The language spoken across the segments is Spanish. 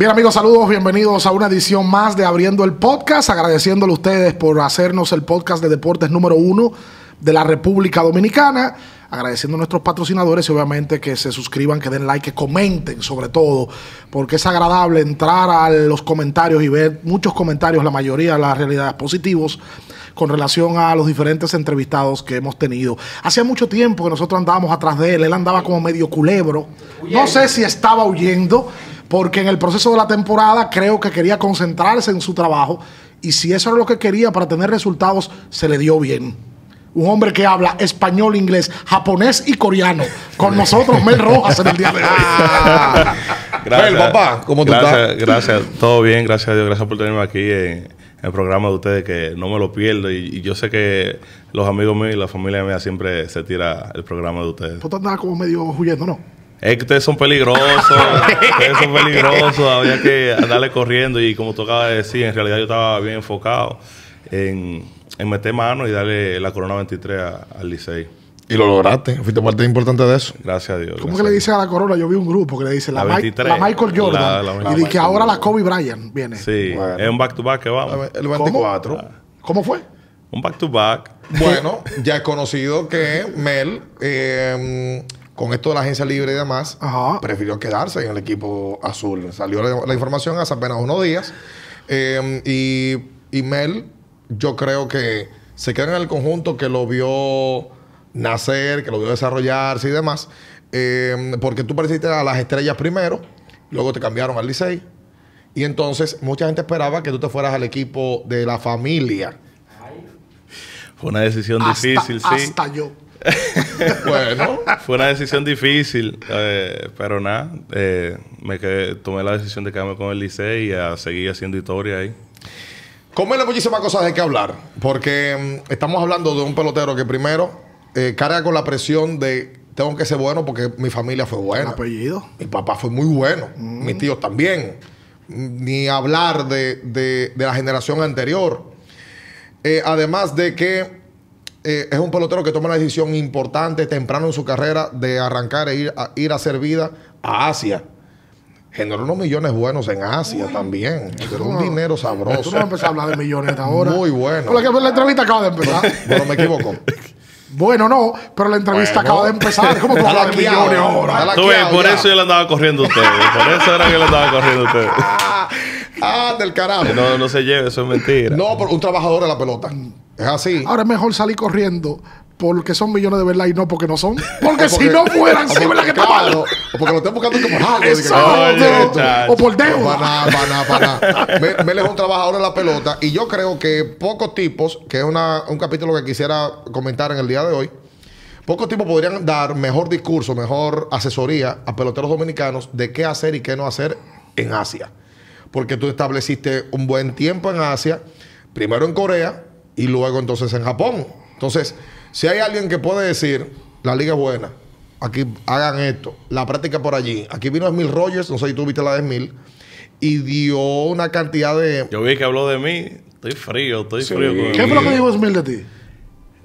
Bien amigos, saludos, bienvenidos a una edición más de Abriendo el Podcast, agradeciéndole a ustedes por hacernos el podcast de deportes número uno de la República Dominicana, agradeciendo a nuestros patrocinadores y obviamente que se suscriban, que den like, que comenten sobre todo, porque es agradable entrar a los comentarios y ver muchos comentarios, la mayoría, de las realidades positivos, con relación a los diferentes entrevistados que hemos tenido. Hacía mucho tiempo que nosotros andábamos atrás de él, él andaba como medio culebro, no sé si estaba huyendo porque en el proceso de la temporada creo que quería concentrarse en su trabajo y si eso era lo que quería para tener resultados, se le dio bien. Un hombre que habla español, inglés, japonés y coreano. Con nosotros, Mel Rojas en el día de hoy. gracias, papá, ¿cómo gracias, Gracias, todo bien, gracias a Dios, gracias por tenerme aquí en, el programa de ustedes, que no me lo pierdo. Y, yo sé que los amigos míos y la familia mía siempre se tira el programa de ustedes. Tú estás como medio huyendo, ¿no? Es que ustedes son peligrosos, ustedes son peligrosos, había que andarle corriendo y como tocaba decir, en realidad yo estaba bien enfocado en, meter mano y darle la corona 23 al Licey. Y lo lograste, fuiste parte importante de eso. Gracias a Dios. ¿Cómo que le dicen a la corona? Yo vi un grupo que le dice la, Michael Jordan y que ahora la Kobe Bryant viene. Sí, es un back-to-back que vamos. El 24. ¿Cómo, fue? Un back-to-back. Bueno, ya es conocido que Mel... Eh, con esto de la agencia libre y demás, prefirió quedarse en el equipo azul. Salió la, información hace apenas unos días. Em, y, Mel, yo creo que se quedó en el conjunto que lo vio nacer, que lo vio desarrollarse y demás. Em, porque tú pareciste a las estrellas primero, luego te cambiaron al Licey. Y entonces mucha gente esperaba que tú te fueras al equipo de la familia. Fue una decisión difícil, sí. Hasta yo. bueno. Fue una decisión difícil, eh, pero nada, eh, me quedé, tomé la decisión de quedarme con el liceo y a seguir haciendo historia ahí. hay muchísimas cosas de qué hablar, porque mm, estamos hablando de un pelotero que primero eh, carga con la presión de tengo que ser bueno porque mi familia fue buena. apellido? Mi papá fue muy bueno, mm. mis tíos también. Mm, ni hablar de la generación anterior. además de que eh, es un pelotero que toma una decisión importante temprano en su carrera de arrancar e ir a, ir a hacer vida a Asia. Generó unos millones buenos en Asia también. pero un dinero sabroso. Tú no vas a empezar a hablar de millones ahora. Muy bueno. Por la, entrevista acaba de empezar. no me equivoco. Bueno, no, pero la entrevista acaba de empezar. ¿Cómo tú hablas de millones ahora? Tú ves, por eso yo le andaba corriendo a ustedes. Por eso era que le andaba corriendo a ustedes. ah, del carajo. No, no se lleve, eso es mentira. No, por un trabajador de la pelota. Es así. Ahora es mejor salir corriendo porque son millones de verdad y no porque no son. Porque, si no fueran, sí, ¿verdad que está O porque lo estén buscando como algo. o por deuda. Para nada, es un trabajador de la pelota y yo creo que pocos tipos, que es una, un capítulo que quisiera comentar en el día de hoy, pocos tipos podrían dar mejor discurso, mejor asesoría a peloteros dominicanos de qué hacer y qué no hacer en Asia porque tú estableciste un buen tiempo en Asia, primero en Corea y luego entonces en Japón. Entonces, si hay alguien que puede decir, la liga es buena, aquí hagan esto, la práctica por allí. Aquí vino Smil Rogers, no sé si tú viste la de Smil, y dio una cantidad de... Yo vi que habló de mí, estoy frío, estoy frío. ¿Qué fue lo que dijo de ti?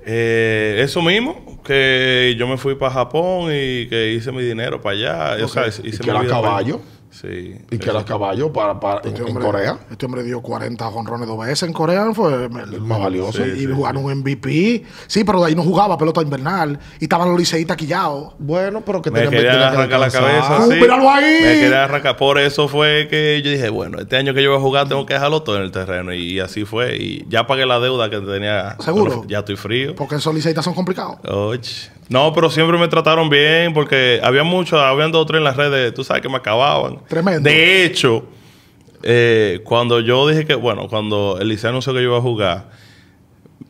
Eh, eso mismo, que yo me fui para Japón y que hice mi dinero para allá. O sea, hice ¿Y que era caballo? Sí. Y que los eh, caballos para, este en, Corea. Este hombre dio 40 jonrones dos veces en Corea, fue más valioso. y jugaron un MVP. Sí, pero de ahí no jugaba pelota invernal. Y estaban los liceístas quillados. Bueno, pero que tenían que arrancar la cabeza. ¡Míralo ahí! Me quería arrancar. Por eso fue que yo dije, bueno, este año que yo voy a jugar tengo que dejarlo todo en el terreno. Y, así fue. Y ya pagué la deuda que tenía. Seguro. ya estoy frío. Porque esos liceístas son complicados. Oye. No, pero siempre me trataron bien porque había muchos, habían dos tres en las redes, tú sabes que me acababan. Tremendo. De hecho, eh, cuando yo dije que, bueno, cuando Eliseo anunció que yo iba a jugar,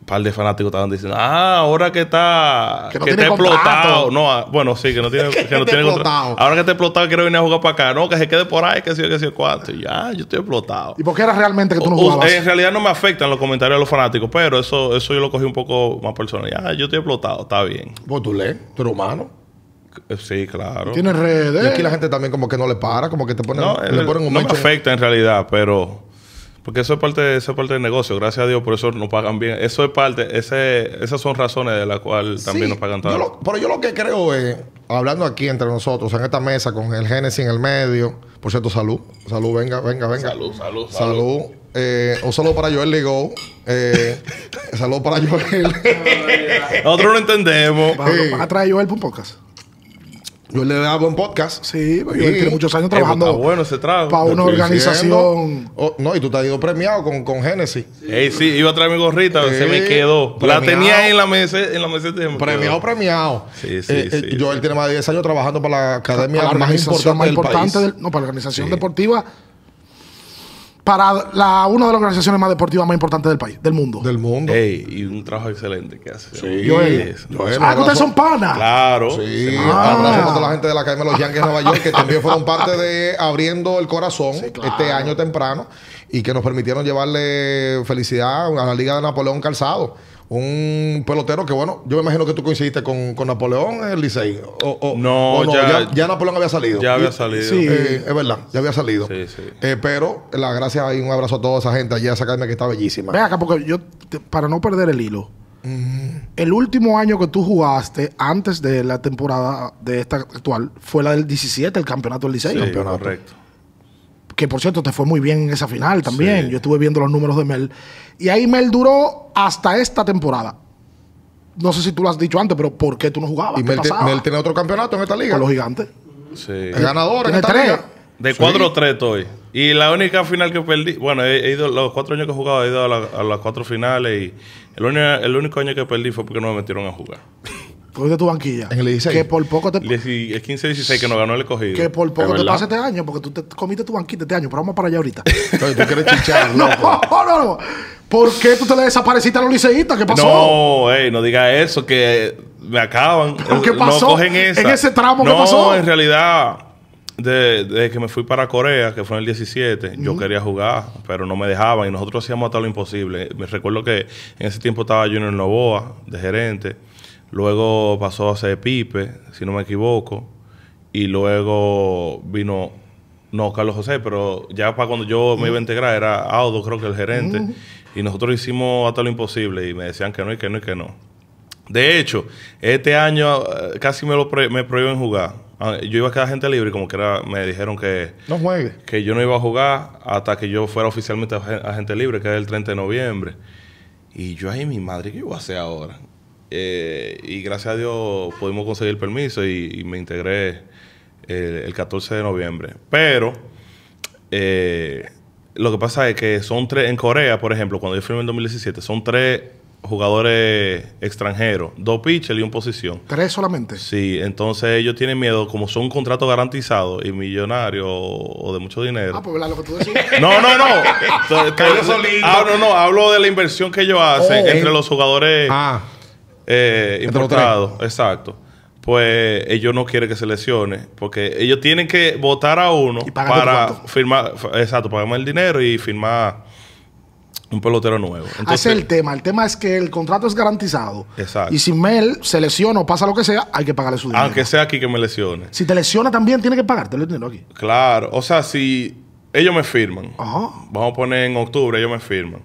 par de fanáticos estaban diciendo, ah, ahora que está, que, no explotado. No, ah, bueno, sí, que no tiene, que, no tiene Ahora que está explotado, quiero venir a jugar para acá. No, que se quede por ahí, que sí, que sí, cuatro. ya, yo estoy explotado. ¿Y por qué era realmente que tú no jugabas? en realidad no me afectan los comentarios de los fanáticos, pero eso, eso yo lo cogí un poco más personal. Ya, yo estoy explotado, está bien. Pues tú lees, tú eres humano. Eh, sí, claro. Tiene redes. Y aquí la gente también como que no le para, como que te ponen, no, No me afecta en realidad, pero porque eso es parte, eso parte del negocio, gracias a Dios, por eso nos pagan bien. Eso es parte, ese, esas son razones de las cuales también nos pagan tanto. pero yo lo que creo es, hablando aquí entre nosotros, en esta mesa, con el Génesis en el medio, por cierto, salud, salud, venga, venga, venga. Salud, salud, salud. salud. Eh, un saludo para Joel Ligo, Eh, saludo para Joel. Nosotros no entendemos. traer Joel por un podcast. Yo le daba un podcast. Sí, tiene muchos años trabajando. bueno Para una organización. Oh, no, y tú te has ido premiado con, con Génesis. Sí. iba a traer mi gorrita, se me quedó. La tenía ahí en la mesa. En la mesa premiado, premiado. Sí, eh, sí, eh, sí. Yo, él tiene más de 10 años trabajando para la academia la más, importante más importante, del no, para la organización deportiva para la, una de las organizaciones más deportivas más importantes del país, del mundo. Del mundo. y un trabajo excelente que hace. Sí. Yo es. Ah, que ustedes son panas. Claro. Sí. Ah. Abrazo toda la gente de la Academia de los Yankees de Nueva York, que también fueron parte de Abriendo el Corazón este año temprano y que nos permitieron llevarle felicidad a la Liga de Napoleón Calzado un pelotero que, bueno, yo me imagino que tú coincidiste con, Napoleón en el Licey. no, ya, Napoleón había salido. Ya había salido. Sí, eh, es verdad, ya había salido. Eh, pero eh, las gracias y un abrazo a toda esa gente allá, esa carne que está bellísima. Venga, acá, porque yo, para no perder el hilo, el último año que tú jugaste antes de la temporada de esta actual fue la del 17, el campeonato del Licey. Sí, campeonato. correcto que por cierto te fue muy bien en esa final también. Yo estuve viendo los números de Mel. Y ahí Mel duró hasta esta temporada. No sé si tú lo has dicho antes, pero ¿por qué tú no jugabas? Mel, tiene otro campeonato en esta liga? Con los gigantes. Sí. El eh, ganador en esta liga. De 4-3 estoy. Y la única final que perdí, bueno, he, ido los cuatro años que he jugado, he ido a, las cuatro finales y el, el único año que perdí fue porque no me metieron a jugar. Cogiste tu banquilla. En el 16. Que por poco te. Es 15, 16 que nos ganó el escogido. Que por poco te pasa este año, porque tú te comiste tu banquita este año, pero vamos para allá ahorita. no, tú quieres chichar, no, no, no. ¿Por qué tú te le desapareciste a los liceístas? ¿Qué pasó? No, ey, no digas eso, que me acaban. qué eh, pasó? No cogen esa. En ese tramo, no, pasó? No, en realidad. Desde de que me fui para Corea, que fue en el 17, yo quería jugar, pero no me dejaban y nosotros hacíamos hasta lo imposible. Me recuerdo que en ese tiempo estaba Junior Novoa, de gerente, Luego pasó a ser Pipe, si no me equivoco. Y luego vino, no, Carlos José, pero ya para cuando yo me iba a integrar era Audo, creo que el gerente. Y nosotros hicimos hasta lo imposible y me decían que no y que no y que no. De hecho, este año eh, casi me lo me prohíben jugar. Ah, yo iba a quedar gente libre y como que era, me dijeron que... No juegue. Que yo no iba a jugar hasta que yo fuera oficialmente agente libre, que es el 30 de noviembre. Y yo, ahí, mi madre, ¿qué iba a hacer ahora? Eh, y gracias a Dios pudimos conseguir el permiso y, me integré el, 14 de noviembre. Pero eh, lo que pasa es que son tres, en Corea, por ejemplo, cuando yo firmé en 2017, son tres jugadores extranjeros, dos pitchers y un posición. ¿Tres solamente? Sí, entonces ellos tienen miedo, como son un contrato garantizado y millonario o, de mucho dinero. Ah, pues lo que tú no, no, no. ah, no, no, hablo de la inversión que ellos hacen oh, entre eh. los jugadores. Ah eh, este importado, exacto. Pues ellos no quieren que se lesione, porque ellos tienen que votar a uno para firmar, exacto, pagamos el dinero y firmar un pelotero nuevo. Ah, ese es el tema. El tema es que el contrato es garantizado. Exacto. Y si Mel se lesiona o pasa lo que sea, hay que pagarle su dinero. Aunque sea aquí que me lesione. Si te lesiona también, tiene que pagarte el dinero aquí. Claro. O sea, si ellos me firman, vamos a poner en octubre, ellos me firman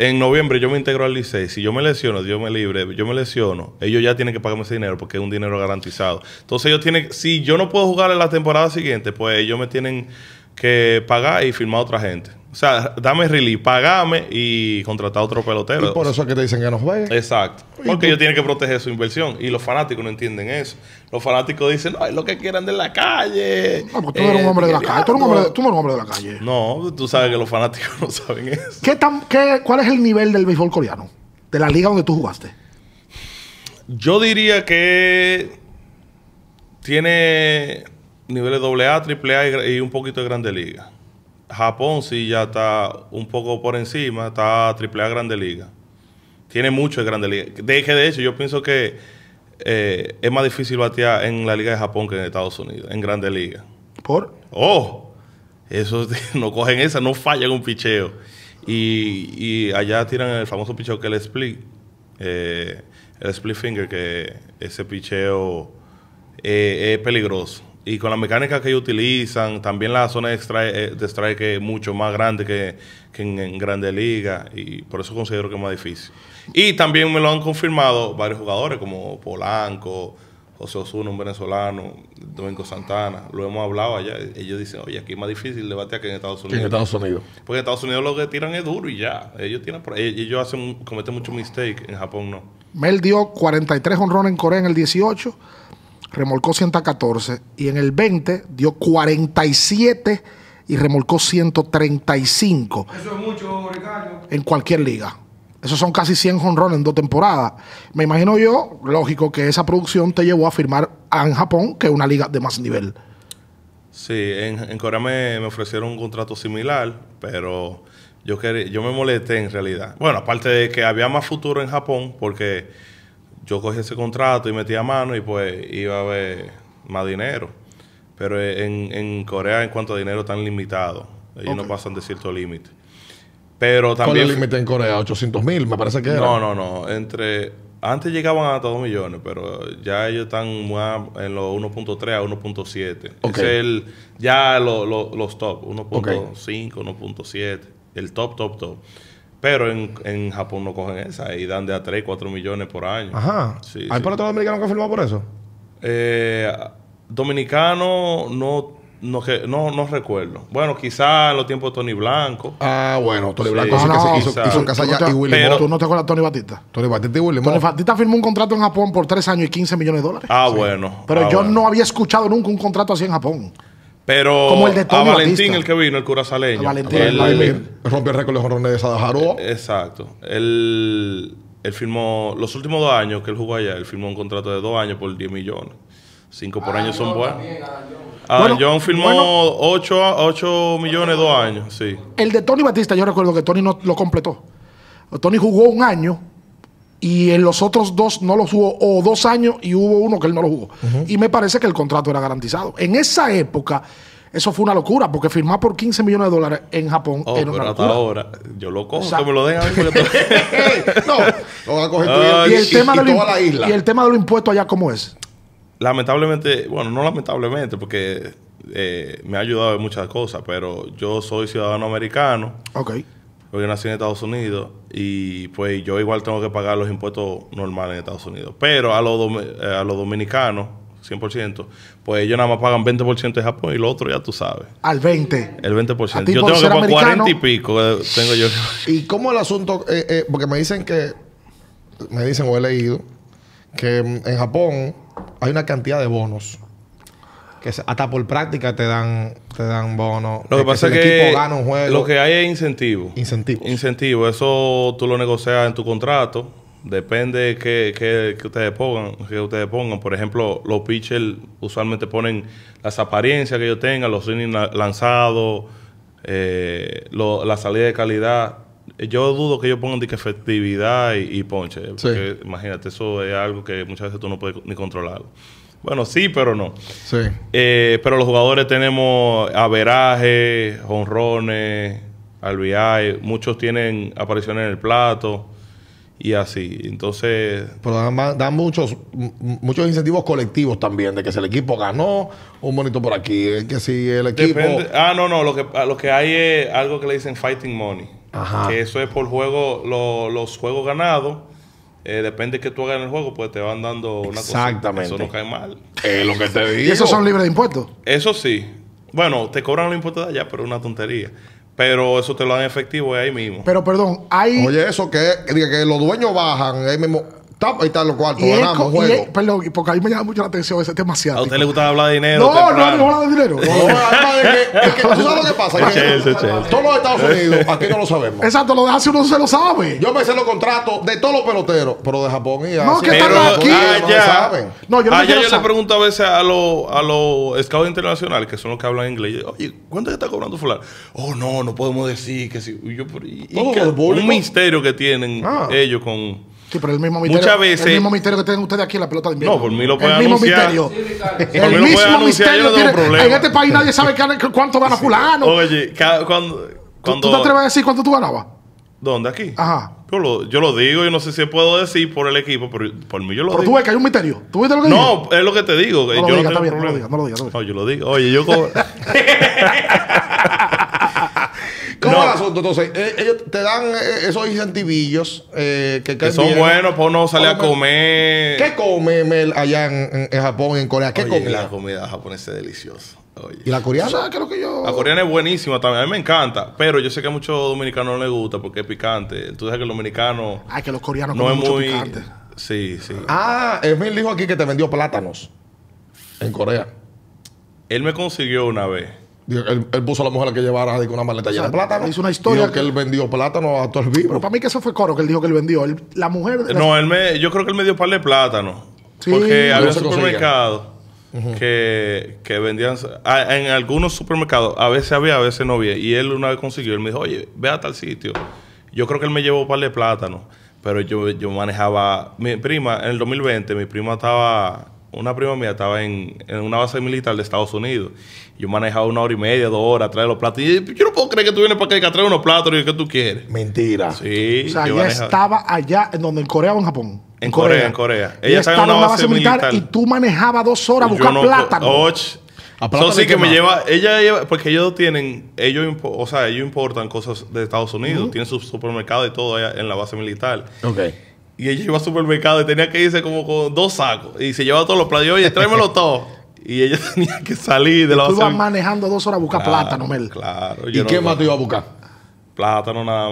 en noviembre yo me integro al Licey. Si yo me lesiono, Dios me libre, yo me lesiono, ellos ya tienen que pagarme ese dinero porque es un dinero garantizado. Entonces ellos tienen, si yo no puedo jugar en la temporada siguiente, pues ellos me tienen que pagar y firmar a otra gente. O sea, dame release, pagame y contratar otro pelotero. Y por eso es que te dicen que no juegues Exacto. Porque ellos tienen que proteger su inversión. Y los fanáticos no entienden eso. Los fanáticos dicen, no, es lo que quieran de la calle. Ah, no, porque eh, tú eres un hombre de la calle. Tú, no un hombre de la calle. No, tú sabes que los fanáticos no saben eso. ¿Qué tan, ¿Cuál es el nivel del béisbol coreano? De la liga donde tú jugaste. Yo diría que tiene niveles AA, A y un poquito de Grande Liga. Japón sí ya está un poco por encima, está A Grande Liga. Tiene mucho de Grande Liga. De de hecho yo pienso que eh, es más difícil batear en la Liga de Japón que en Estados Unidos, en Grande Liga. ¿Por? ¡Oh! Eso no cogen esa, no fallan un picheo. Y, allá tiran el famoso picheo que es el split, eh, el split finger, que ese picheo eh, es peligroso. Y con la mecánica que ellos utilizan, también la zona de eh, strike, de es mucho más grande que, en, Grandes Ligas, y por eso considero que es más difícil. Y también me lo han confirmado varios jugadores, como Polanco, José Osuna, un venezolano, Domingo Santana, lo hemos hablado allá. Ellos dicen, oye, aquí es más difícil de que en Estados Unidos. En Estados Unidos. Porque en Estados Unidos lo que tiran es duro y ya. Ellos tienen eh, ellos hacen, cometen muchos mistakes, en Japón no. Mel dio 43 honrones en Corea en el 18 remolcó 114 y en el 20 dio 47 y remolcó 135. Eso es mucho, En cualquier liga. Esos son casi 100 jonrones en dos temporadas. Me imagino yo, lógico, que esa producción te llevó a firmar en Japón, que es una liga de más nivel. Sí, en, Corea me, ofrecieron un contrato similar, pero yo, yo me molesté en realidad. Bueno, aparte de que había más futuro en Japón, porque yo cogí ese contrato y metí a mano y pues iba a haber más dinero. Pero en, en Corea, en cuanto a dinero, están limitados. Ellos no pasan de cierto límite. Pero también... ¿Cuál es el límite en Corea? ¿800 mil? Me parece que era. No, no, no. Entre... Antes llegaban hasta 2 millones, pero ya ellos están en los 1.3 a 1.7. Es el... Ya lo, los top. 1.5, 1.7. El top, top, top. Pero en, en Japón no cogen esa y dan de a 3, 4 millones por año. Ajá. ¿Hay sí. para todos dominicanos que han firmado por eso? Eh, dominicano no no, no, recuerdo. Bueno, quizás en los tiempos de Tony Blanco. Ah, bueno, Tony Blanco sí, no, que se hizo, hizo casa no y Willy pero, ¿Tú no te acuerdas de Tony Batista? Tony Batista y Willy Tony Batista firmó un contrato en Japón por tres años y 15 millones de dólares. Ah, bueno. Pero ah, yo no había escuchado nunca un contrato así en Japón. Pero Como el a Valentín, el que vino, el curazaleño. A Valentín, el, El, rompió el récord de jorrones de Sadajaro. Exacto. Él, firmó, los últimos dos años que él jugó allá, él firmó un contrato de dos años por 10 millones. Cinco por ah, año son buenos. Ah, ah, John firmó 8, millones dos años, sí. El de Tony Batista, yo recuerdo que Tony no lo completó. Tony jugó un año y en los otros dos no los jugó, o dos años y hubo uno que él no lo jugó. Y me parece que el contrato era garantizado. En esa época, eso fue una locura, porque firmar por 15 millones de dólares en Japón oh, era una pero Hasta ahora, yo lo cojo, que me lo dejan. no, lo a coger tú y, el y, tema la isla. y el tema de los impuestos allá, ¿cómo es? Lamentablemente, bueno, no lamentablemente, porque eh, me ha ayudado en muchas cosas, pero yo soy ciudadano americano. Ok porque yo nací en Estados Unidos y pues yo igual tengo que pagar los impuestos normales en Estados Unidos. Pero a los, eh, a los dominicanos, 100%, pues ellos nada más pagan 20% de Japón y lo otro ya tú sabes. Al 20. El 20%. Yo tengo que pagar 40 y pico. tengo yo. ¿Y cómo el asunto? Eh, eh, porque me dicen que, me dicen o he leído, que en Japón hay una cantidad de bonos que hasta por práctica te dan te dan bonos. Lo que pasa que, un juego. lo que hay es incentivo. Incentivo. Incentivo. Eso tú lo negocias en tu contrato. Depende que, ustedes pongan, que ustedes pongan. Por ejemplo, los pitchers usualmente ponen las apariencias que yo tenga, los innings lanzados, eh, la salida de calidad. Yo dudo que ellos pongan de efectividad y, ponche. imagínate, eso es algo que muchas veces tú no puedes ni controlarlo. Bueno, sí, pero no. Sí. Eh, pero los jugadores tenemos averaje, honrones, RBI. Muchos tienen apariciones en el plato y así. Entonces. Pero dan, dan, muchos, muchos incentivos colectivos también, de que si el equipo ganó, un monito por aquí, eh, que si el equipo. Ah, no, no, lo que, lo que hay es algo que le dicen fighting money. Ajá. Que eso es por juego, los juegos ganados eh, depende de que tú hagas en el juego, pues te van dando una Exactamente. Eso no cae mal. lo que te digo. ¿Y esos son libres de impuestos? Eso sí. Bueno, te cobran los impuestos de allá, pero es una tontería. Pero eso te lo dan en efectivo ahí mismo. Pero perdón, hay. Oye, eso que, que los dueños bajan ahí mismo ahí está los cuartos, y ganamos, es, perdón, porque a mí me llama mucho la atención ese tema asiático. ¿A usted le gusta hablar de dinero? No, no, no hablar de dinero. No, es que, tú sabes lo que pasa. todos los Estados Unidos, aquí no lo sabemos. Exacto, lo de Asia uno se lo sabe. Yo me sé los contratos de todos los peloteros, pero de Japón y Asia. No, que están aquí. no lo ah, saben. No, yo no ah, yo le pregunto a veces a los a scouts internacionales, que son los que hablan inglés, oye, ¿cuánto está cobrando fulano? Oh, no, no podemos decir que sí. un misterio que tienen ah. ellos con Sí, pero el mismo misterio. Muchas veces. El mismo misterio que tienen ustedes aquí en la pelota de invierno. No, por pues mí lo pueden anunciar. Mismo misterio. el mismo misterio. no tengo problema. En este país nadie sabe cuánto gana fulano. Oye, cuando, cuando... ¿Tú, te atreves a decir cuánto tú ganabas? ¿Dónde? Aquí. Ajá. Yo lo, yo lo digo, yo no sé si puedo decir por el equipo, pero por mí yo lo digo. Pero tú ves que hay un misterio. No, es lo que te digo. No yo lo diga, está bien, no lo digas, no lo digas. lo digo. Oye, yo ¿Cómo no. asunto? Entonces, eh, ellos te dan eh, esos incentivillos eh, que, son buenos por no salir a comer. ¿Qué come Mel, allá en, Japón, en Corea? ¿Qué come? La comida japonesa es deliciosa. ¿Y la coreana? que yo... La coreana es buenísima también. A mí me encanta. Pero yo sé que a muchos dominicanos no les gusta porque es picante. Entonces, que el dominicano. Ay, que los coreanos no comen es mucho muy... picante. Sí, sí. Ah, Emil dijo aquí que te vendió plátanos en Corea. Él me consiguió una vez él, puso a la mujer a que llevara una maleta llena de plátano. Hizo una historia. que... él vendió plátano a todo el vivo. Pero para mí que eso fue coro que él dijo que él vendió. la mujer. No, él me, yo creo que él me dio par de plátanos. Porque había un supermercado que, vendían. Ah, en algunos supermercados, a veces había, a veces no había. Y él una vez consiguió, él me dijo, oye, ve hasta el sitio. Yo creo que él me llevó un par de plátanos. Pero yo, yo manejaba. Mi prima, en el 2020, mi prima estaba una prima mía estaba en, una base militar de Estados Unidos. Yo manejaba una hora y media, dos horas, traer los platos. Y yo, no puedo creer que tú vienes para acá que unos platos y que tú quieres. Mentira. Sí. O sea, ella estaba allá, en donde, en Corea o en Japón. En, Corea, en Corea. Ella, estaba, en una base, militar, y tú manejabas dos horas a buscar plátano. Och, eso sí que me lleva, ella lleva, porque ellos tienen, ellos, o sea, ellos importan cosas de Estados Unidos, tienen su supermercado y todo allá en la base militar. Ok. Y ella iba al supermercado y tenía que irse como con dos sacos. Y se llevaba todos los platos. Y oye, tráemelo todo. Y ella tenía que salir de la Tú manejando dos horas a buscar plátano, Mel. Claro. ¿Y qué más te iba a buscar? Plátano nada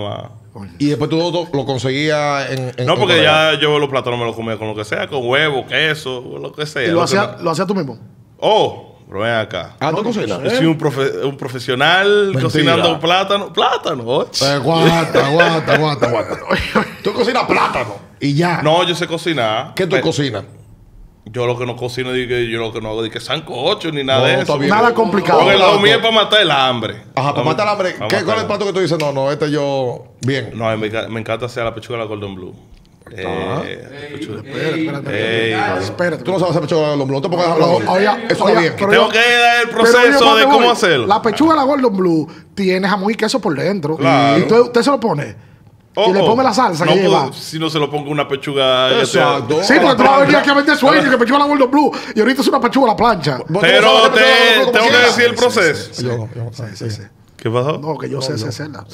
más. Y después tú lo, conseguías en, No, porque ya yo los plátanos me los comía con lo que sea, con huevo, queso, lo que sea. ¿Y lo, lo hacías tú mismo? Oh, pero ven acá. Ah, ¿tú cocinas? Yo soy un, un profesional cocinando plátano. Plátano, Guata, aguanta, aguanta, guata. Tú cocinas plátano y ya. No, yo sé cocinar. ¿Qué tú cocinas? Yo lo que no cocino, yo lo que no hago, que sancocho ni nada de eso. Nada complicado. Porque lo mío es para matar el hambre. Ajá, para matar el hambre. ¿Cuál es el plato que tú dices? No, no, este yo. Bien. No, me, me encanta hacer la pechuga de la Golden Blue. Ah. Eh, espera, espérate, espérate. Tú no sabes hacer pechuga de la Blue. Tengo que dar el proceso de cómo hacerlo. La pechuga de la Gordon Blue tiene jamón y queso por dentro. Y usted, se lo pone. Y le pone la salsa que Si no se lo pongo una pechuga. Exacto. Sí, porque tú vas a venir a vender que pechuga la Golden Blue. Y ahorita es una pechuga a la plancha. Pero te, tengo que decir el proceso. ¿Qué pasó? No, que yo sé hacerla.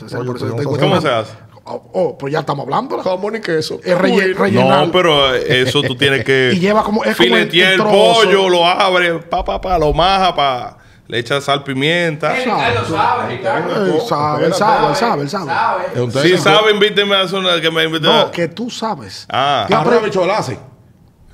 ¿Cómo se hace? Oh, oh, pues ya estamos hablando. Jamón y queso. Es relle, rellenar. No, pero eh, eso tú tienes que. y lleva como. Es filetear como el, pollo, lo abre, pa, pa, pa, lo maja, pa. Le echa sal, pimienta. Él sabe, sabe, él sabe, él sabe, él sabe. Si sabe, invíteme a hacer una que me invite. No, que tú sabes. Ah, ¿Qué ah, hace?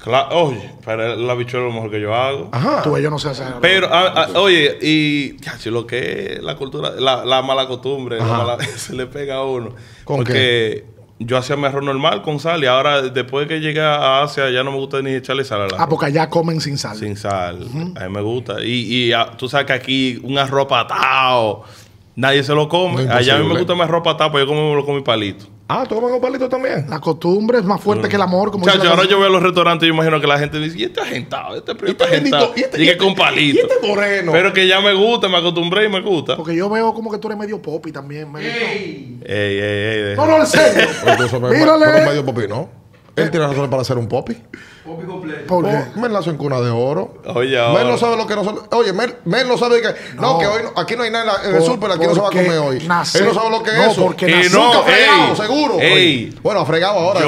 Claro, oye, para la habichuelo lo mejor que yo hago. Ajá. Tú, yo no se Pero, ah, ah, oye, y ya, lo que es la cultura, la, mala costumbre, se le pega a uno. ¿Con porque yo hacía mi arroz normal con sal y ahora, después que llegué a Asia, ya no me gusta ni echarle sal a la. Ah, porque allá comen sin sal. Sin sal. A mí me gusta. Y, y ah, tú sabes que aquí un arroz patado, nadie se lo come. allá a mí me gusta mi arroz patado, pero pues yo como lo como mi palito. Ah, toman con palito también. La costumbre es más fuerte mm. que el amor. Como Chacho, ahora yo veo los restaurantes y imagino que la gente dice, y este agentado, este primo este agentado. Y, este, este con palito. Y este moreno. Pero que ya me gusta, me acostumbré y me gusta. Porque yo veo como que tú eres medio popi también. Medio ey. Ey, ey, ey. No, no, en serio. medio popi, ¿no? Él tiene razón para ser un popi. Popi completo. Porque oh, Mel nació en cuna de oro. Oye, Mel no sabe lo que nosotros. Oye, Mel, no sabe que. No, no que hoy aquí no hay nada en el sur, pero aquí no se va a comer hoy. él no sabe lo que es no, eso. Porque nació. no, fregado, seguro. Ey, bueno, fregado ahora.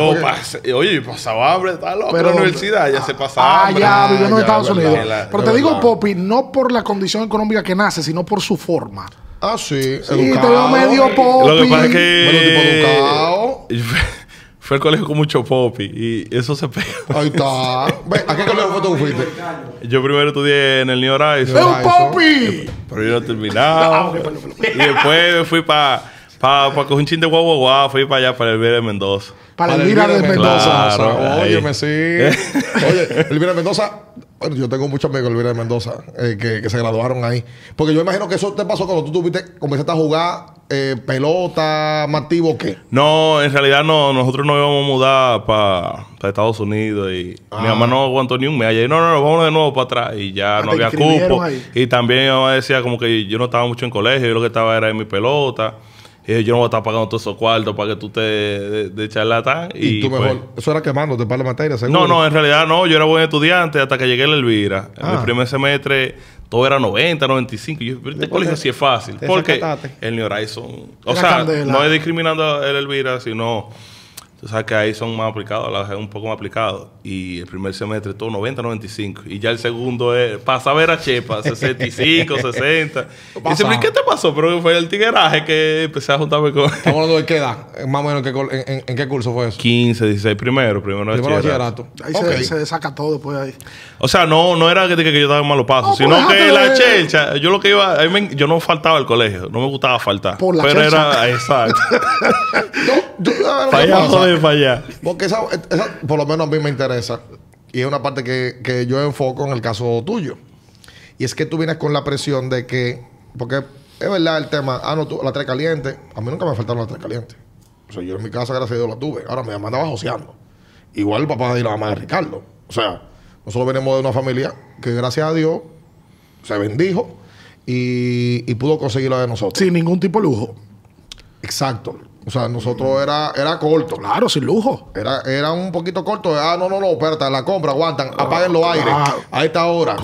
Yo oye, pasaba hambre, está Pero en la universidad ya se pasaba ah, Ya, vivió ah, en Estados Unidos. pero te digo, popi, no por la condición económica que nace, sino por su forma. Ah, sí. Sí, educado. te veo medio popi. Lo que pasa es que. tipo educado. Fue al colegio con mucho popi y eso se pega. Ahí está. ¿A qué colegio tú fuiste? Yo primero estudié en el New Horizon. ¡Es un popi! Pero yo no terminaba. Ah, y después fui para para coger un chin de guau, guau, fui para allá, para Elvira de Mendoza. Para, el Elvira, de Mendoza. Oye, Messi. Óyeme, sí. Oye, Elvira de Mendoza, bueno, yo tengo muchos amigos de Mendoza eh, que, que, se graduaron ahí. Porque yo imagino que eso te pasó cuando tú tuviste, comenzaste a jugar eh, pelota, mativo, ¿qué? No, en realidad no. Nosotros no íbamos a mudar para Estados Unidos y mi mamá ah. no aguantó ni un mes. Ayer, no, no, no, vamos de nuevo para atrás y ya ah, no había cupo. Y también mi mamá decía como que yo no estaba mucho en colegio, yo lo que estaba era en mi pelota. Y yo, no voy a estar pagando todos esos cuartos para que tú te de, charlatán. Y, pues mejor. Eso era quemándote para la materia, seguro. No, no, en realidad no. Yo era buen estudiante hasta que llegué a la Elvira. En el ah. primer semestre todo era 90, 95. Yo, este colegio sí es fácil. Porque el New Horizon. O sea, no es discriminando a el Elvira, sino o sea que ahí son más aplicados, es un poco más aplicado. Y el primer semestre todo 90, 95. Y ya el segundo es, pasa a ver a Chepa, 65, 60. Y ¿qué te pasó? Pero fue el tigueraje que empecé a juntarme con. ¿Estamos hablando de qué edad? Más o menos, en, qué curso fue eso? 15, 16, primero, primero, primero bachillerato. Ahí se, se, todo después de ahí. O sea, no, no era que, yo estaba en malos pasos, sino pues, que la chelcha, yo lo que iba, yo no faltaba al colegio, no me gustaba faltar. Por la pero era, exacto. no, porque esa, por lo menos a mí me interesa. Y es una parte que, yo enfoco en el caso tuyo. Y es que tú vienes con la presión de que. Porque es verdad el tema. Ah, no, la tres caliente. A mí nunca me faltaron las tres calientes. O sea, yo en mi casa, gracias a Dios, la tuve. Ahora mi mamá andaba joseando. Igual el papá y la mamá de Ricardo. O sea, nosotros venimos de una familia que, gracias a Dios, se bendijo y, y pudo conseguir la de nosotros. Sin ningún tipo de lujo. Exacto. O sea, nosotros era, era corto. Claro, sin lujo. Era, era un poquito corto. Ah, no, no, no, espérate, la compra, aguantan, apaguen los aires. Ahí a esta hora.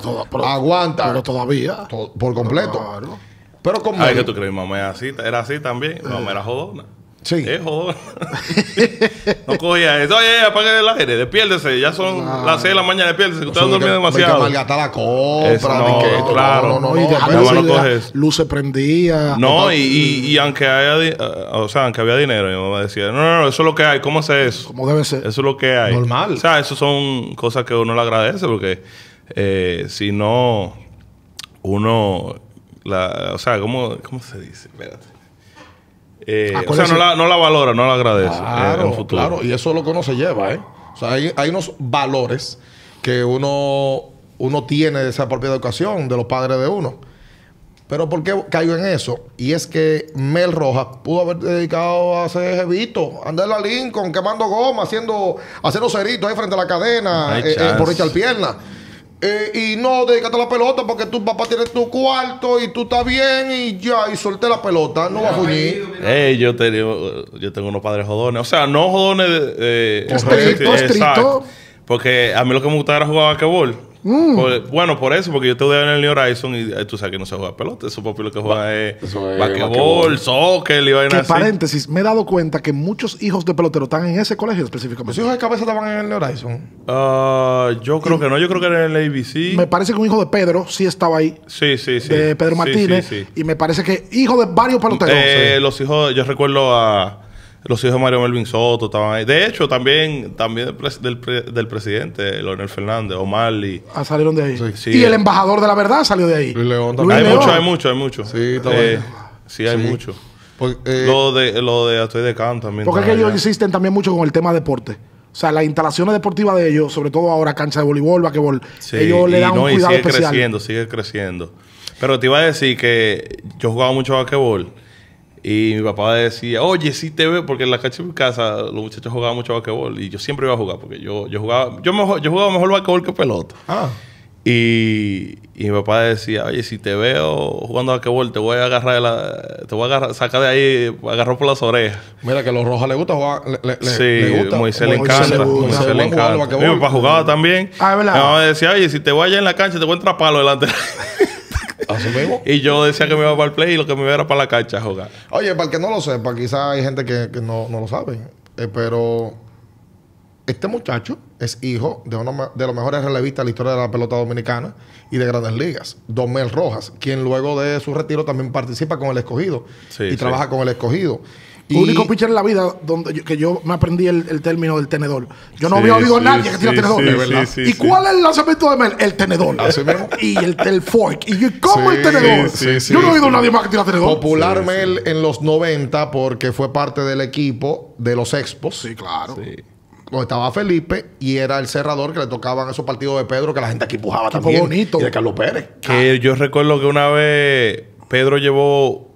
aguantan. todavía. por completo. Claro. Pero como. Ay, que tú crees, mamá, era así, era así también. Mamá era jodona. Sí. no cogía eso. Oye, apague el aire, despiérdese. Ya son las 6 de la mañana, despiérdese. Usted no, dormido demasiado. Hay la compra. no, claro. No, no, no. Y no, No, y, y, mm. y, aunque haya, eh, o sea, aunque había dinero, mi mamá decía, no, no, no, eso es lo que hay. ¿Cómo hace eso? ¿Cómo debe ser? Eso es lo que hay. Normal. O sea, eso son cosas que uno le agradece porque eh, si no, uno, la, o sea, ¿cómo, ¿cómo se dice? Espérate. Eh, ah, o sea, no la, valora, no la agradece eh, claro, Claro, y eso es lo que uno se lleva, ¿eh? O sea, hay, hay unos valores que uno, uno tiene de esa propia educación, de los padres de uno. Pero ¿por qué cayó en eso? Y es que Mel Rojas pudo haber dedicado a hacer jevito, andar la Lincoln, quemando goma, haciendo, haciendo ceritos ahí frente a la cadena, por echar piernas eh, y no dedicate a la pelota porque tu papá tiene tu cuarto y tú estás bien y ya, y suelte la pelota, no va a fuñir. yo, yo, tengo unos padres jodones, o sea, no jodones de... Estricto, estricto. Porque a mí lo que me gustaba era jugar a Mm. bueno, por eso, porque yo estuve en el New Horizon y eh, tú sabes que no se juega pelota. Eso papi lo que juega es basquetbol, soccer y vaina así. paréntesis, me he dado cuenta que muchos hijos de pelotero están en ese colegio específicamente. ¿Los hijos de cabeza estaban en el Horizon? Ah, yo creo que no. Yo creo que era en el ABC. Me parece que un hijo de Pedro sí estaba ahí. Sí, sí, sí. De Pedro Martínez. Y me parece que hijo de varios peloteros. Eh, los hijos, yo recuerdo a los hijos de Mario Melvin Soto estaban ahí. De hecho, también, también del, presidente, Leonel Fernández, Omar Ah, salieron de ahí. y el embajador de la verdad salió de ahí. Hay mucho, hay mucho, hay mucho. Sí, eh, Sí, hay mucho. Pues, eh, lo de, lo de Estoy de Can también. Porque ellos insisten también mucho con el tema deporte. O sea, las instalaciones deportivas de ellos, sobre todo ahora cancha de voleibol, vaquebol, ellos le dan un cuidado y sigue creciendo, sigue creciendo. Pero te iba a decir que yo he jugado mucho vaquebol. Y mi papá decía, oye, si te veo, porque en la cancha de mi casa los muchachos jugaban mucho basquetbol y yo siempre iba a jugar, porque yo, yo jugaba, yo, mejor, yo jugaba mejor basquetbol que pelota. Ah. Y, y, mi papá decía, oye, si te veo jugando basquetbol, te voy a agarrar de la, te voy a agarrar, de ahí, agarrar por las orejas. Mira que a los rojos le gusta jugar, sí, le Moisés le encanta, Moisés le encanta. Mi papá jugaba también. Ah, verdad. Mi mamá decía, oye, si te voy allá en la cancha, te voy a entrar palo delante. Y yo decía que me iba para el play y lo que me iba era para la cancha a jugar. Oye, para el que no lo sepa, quizá hay gente que, no, lo sabe, eh, pero este muchacho es hijo de uno de los mejores relevistas de la historia de la pelota dominicana y de grandes ligas, Domel Rojas, quien luego de su retiro también participa con el escogido y trabaja con el escogido. Y... Único pitcher en la vida donde que yo me aprendí el, término del tenedor. Yo no había oído a nadie que tira tenedor. ¿verdad? ¿Y cuál es el lanzamiento de Mel? El tenedor. Ah, y el, telfork. fork. ¿Y cómo el tenedor? yo no he oído a nadie más que tira tenedor. Popular Mel en los 90 porque fue parte del equipo de los Expos. Sí, claro donde estaba Felipe y era el cerrador que le tocaban esos partidos de Pedro que la gente aquí pujaba bonito. Y de Carlos Pérez. Que yo recuerdo que una vez Pedro llevó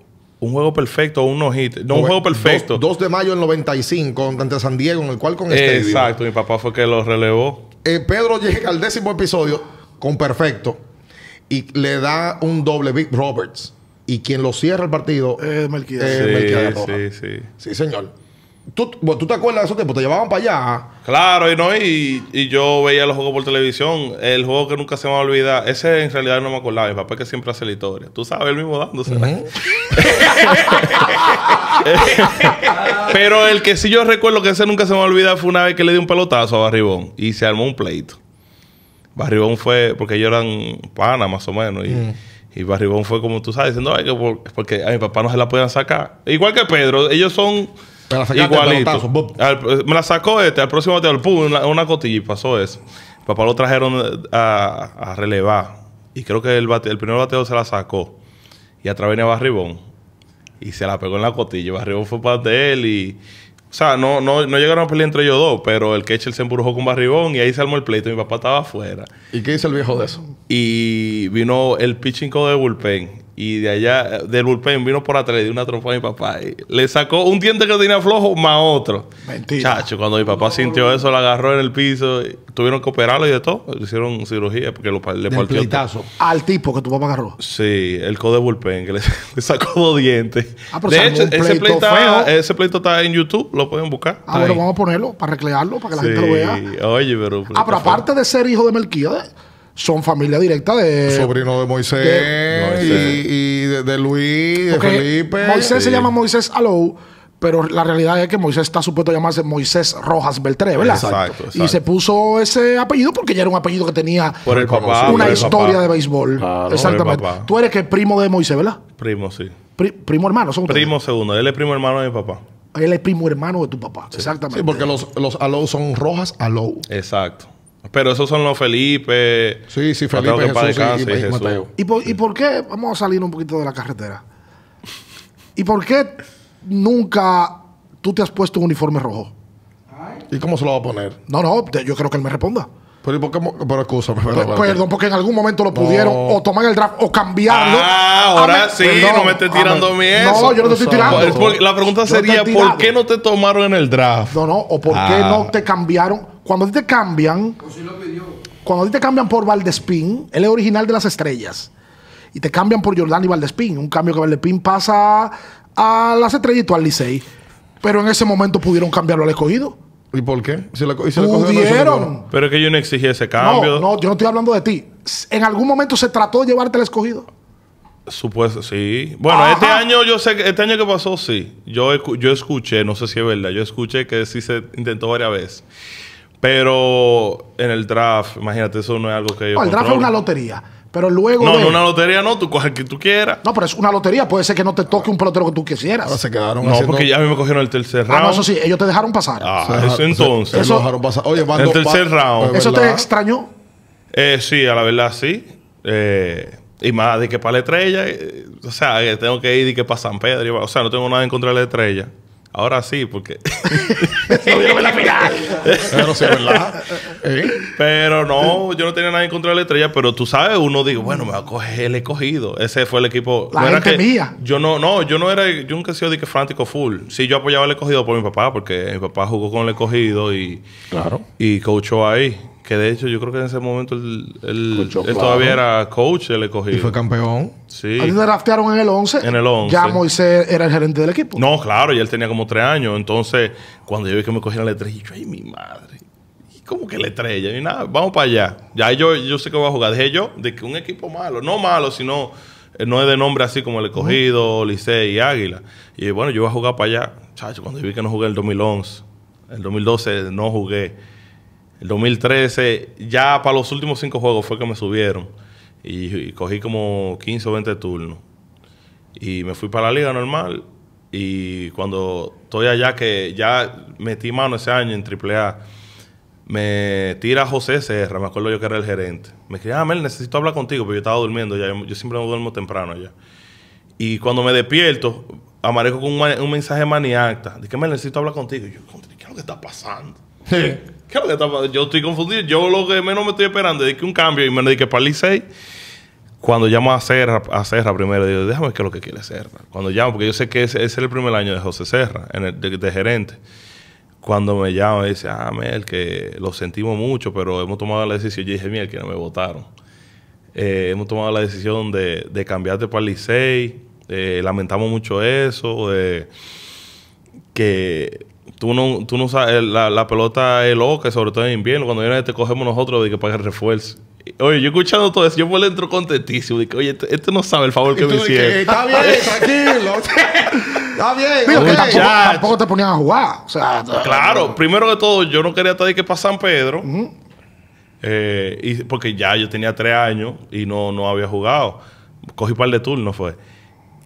un juego perfecto un no-hit. No, un juego perfecto. 2 de mayo del 95 ante San Diego, en el cual con Exacto, Exacto, mi papá fue que lo relevó. Eh, Pedro llega al décimo episodio con perfecto y le da un doble Big Roberts. Y quien lo cierra el partido eh, es eh, sí, sí, sí. Sí, señor. Tú, te acuerdas de esos tiempos? Te llevaban para allá. Claro, y no, y, yo veía los juegos por televisión. El juego que nunca se me va a olvidar, ese en realidad no me acordaba. Mi papá que siempre hace la historia. Tú sabes, el mismo dándose. Pero el que sí yo recuerdo que ese nunca se me va a olvidar fue una vez que le di un pelotazo a Barribón y se armó un pleito. Barribón fue, porque ellos eran pana más o menos. Y, Barribón fue como tú sabes, diciendo, Ay, que porque a mi papá no se la podían sacar. Igual que Pedro, ellos son Igualito. Eh, me la sacó este, al próximo bateo. pum, una, cotilla y pasó eso. Papá lo trajeron eh, a, relevar. Y creo que el, primer bateo se la sacó. Y atrás venía Barribón. Y se la pegó en la cotilla. Barribón fue parte de él y. O sea, no, no, llegaron a pelear entre ellos dos, pero el catcher se embrujó con Barribón y ahí se armó el pleito. Mi papá estaba afuera. ¿Y qué hizo el viejo de eso? Y vino el pitching de bullpen y de allá, del bullpen, vino por atrás, de una trompa a mi papá. Y le sacó un diente que tenía flojo más otro. Mentira. Chacho, cuando mi papá sintió eso, lo agarró en el piso. Tuvieron que operarlo y de todo. Le hicieron cirugía porque le Al tipo que tu papá agarró. Sí, el co de bullpen, que le, sacó dos dientes. Ah, de hecho, ese pleito, está, ese pleito está en YouTube, lo pueden buscar. Ah, bueno, vamos a ponerlo para recrearlo, para que la gente lo vea. Oye, pero. Ah, pero aparte de ser hijo de Melquía, son familia directa de. Sobrino de Moisés, y, de, Luis, de Felipe. Moisés se llama Moisés Alou. Pero la realidad es que Moisés está supuesto a llamarse Moisés Rojas Beltré, ¿verdad? Exacto, Y se puso ese apellido porque ya era un apellido que tenía por el una historia de béisbol. Exactamente. Tú eres que primo de Moisés, ¿verdad? Primo, sí. primo hermano, son Primo segundo. Él es primo hermano de mi papá. Él es primo hermano de tu papá. Exactamente. Sí, porque los, los Alou son Rojas Alou. Exacto. Pero esos son los Felipe. Sí, sí, Felipe, y, por, qué? Vamos a salir un poquito de la carretera. ¿Y por qué nunca tú te has puesto un uniforme rojo? ¿Y cómo se lo va a poner? No, no, yo creo que él me responda. Pero, ¿por qué Perdón, porque en algún momento lo pudieron o tomar el draft o cambiarlo. Ah, ah ahora sí, no me estés ah, tirando miedo No, yo no te estoy tirando. la pregunta sería, ¿por qué no te tomaron en el draft? No, no, o por qué ah. no te cambiaron. Cuando a ti te cambian. Cuando a ti te cambian por Valdespín, él es original de las estrellas. Y te cambian por Jordán y Valdespín. Un cambio que Valdespín pasa a las estrellas y al Licey. Pero en ese momento pudieron cambiarlo al escogido. ¿Y por qué? Si la, Pudieron. Pero es que yo no exigí ese cambio. No, no, yo no estoy hablando de ti. En algún momento se trató de llevarte el escogido. Supuesto, sí. Bueno, este año yo sé que este año que pasó sí. Yo yo escuché, no sé si es verdad, yo escuché que sí se intentó varias veces. Pero en el draft, imagínate, eso no es algo que yo. el draft es una lotería. Pero luego. No, no una lotería no, tú coges el que tú quieras. No, pero es una lotería, puede ser que no te toque un pelotero que tú quisieras. se quedaron. No, porque ya a mí me cogieron el tercer round. Ah, no, eso sí, ellos te dejaron pasar. Ah, eso entonces. Eso, dejaron pasar. Oye, van el tercer round. Pues, ¿Eso te extrañó? Eh, sí, a la verdad sí. Eh, y más de que para la estrella, eh, o sea, tengo que ir de que para San Pedro. O sea, no tengo nada en contra de la estrella. Ahora sí, porque. no la pero ¿verdad? Pero no, yo no tenía nada en contra la estrella, pero tú sabes, uno digo, bueno, me va a coger, el escogido. cogido. Ese fue el equipo. La no que, mía. Yo no, no, yo no era, yo nunca he sido de que full. Sí, yo apoyaba el escogido por mi papá, porque mi papá jugó con el escogido y. Y coachó ahí. Que de hecho, yo creo que en ese momento él, todavía era coach le escogido. Y fue campeón. Sí. A ti en el 11. En el 11. Ya Moisés era el gerente del equipo. No, claro, y él tenía como tres años. Entonces, cuando yo vi que me cogieron la estrella, yo, ay, mi madre. ¿Y cómo que la estrella? Y nada, vamos para allá. Ya yo, yo sé que voy a jugar. Dije yo, de que un equipo malo, no malo, sino eh, no es de nombre así como el escogido, Licey y Águila. Y bueno, yo voy a jugar para allá. Chacho, cuando vi que no jugué en el 2011, el 2012 no jugué 2013, ya para los últimos cinco juegos fue que me subieron. Y, cogí como 15 o 20 turnos. Y me fui para la liga normal. Y cuando estoy allá, que ya metí mano ese año en AAA, me tira José Serra, me acuerdo yo que era el gerente. Me dice, ah, Mel, necesito hablar contigo, pero yo estaba durmiendo ya, yo, siempre me duermo temprano allá. Y cuando me despierto, amanezco con un, un mensaje maniacta. Dice, me necesito hablar contigo. Y yo, ¿qué es lo que está pasando? Yo estoy confundido. Yo lo que menos me estoy esperando es que un cambio y me que para el Licey. Cuando llamo a Serra, a Serra primero, digo, déjame ver es lo que quiere Serra. Cuando llamo, porque yo sé que ese, es el primer año de José Serra, de, gerente cuando me llama, dice, ah, Mel, que lo sentimos mucho, pero hemos tomado la decisión. Yo dije, Mel, que no me votaron. Eh, hemos tomado la decisión de, de cambiarte para el Licey. Eh, lamentamos mucho eso. que Tú no, tú no sabes, la, pelota es loca, sobre todo en invierno, cuando viene te cogemos nosotros de que pagar refuerzo. Oye, yo escuchando todo eso, yo por dentro contentísimo. dije, oye, este, este, no sabe el favor que me hicieron. Está bien, tranquilo. Está bien. Mira, okay. tampoco, tampoco, te ponían a jugar. claro, primero que todo, yo no quería estar de que para San Pedro. Eh, y porque ya yo tenía tres años y no, no había jugado. Cogí un par de turnos, fue.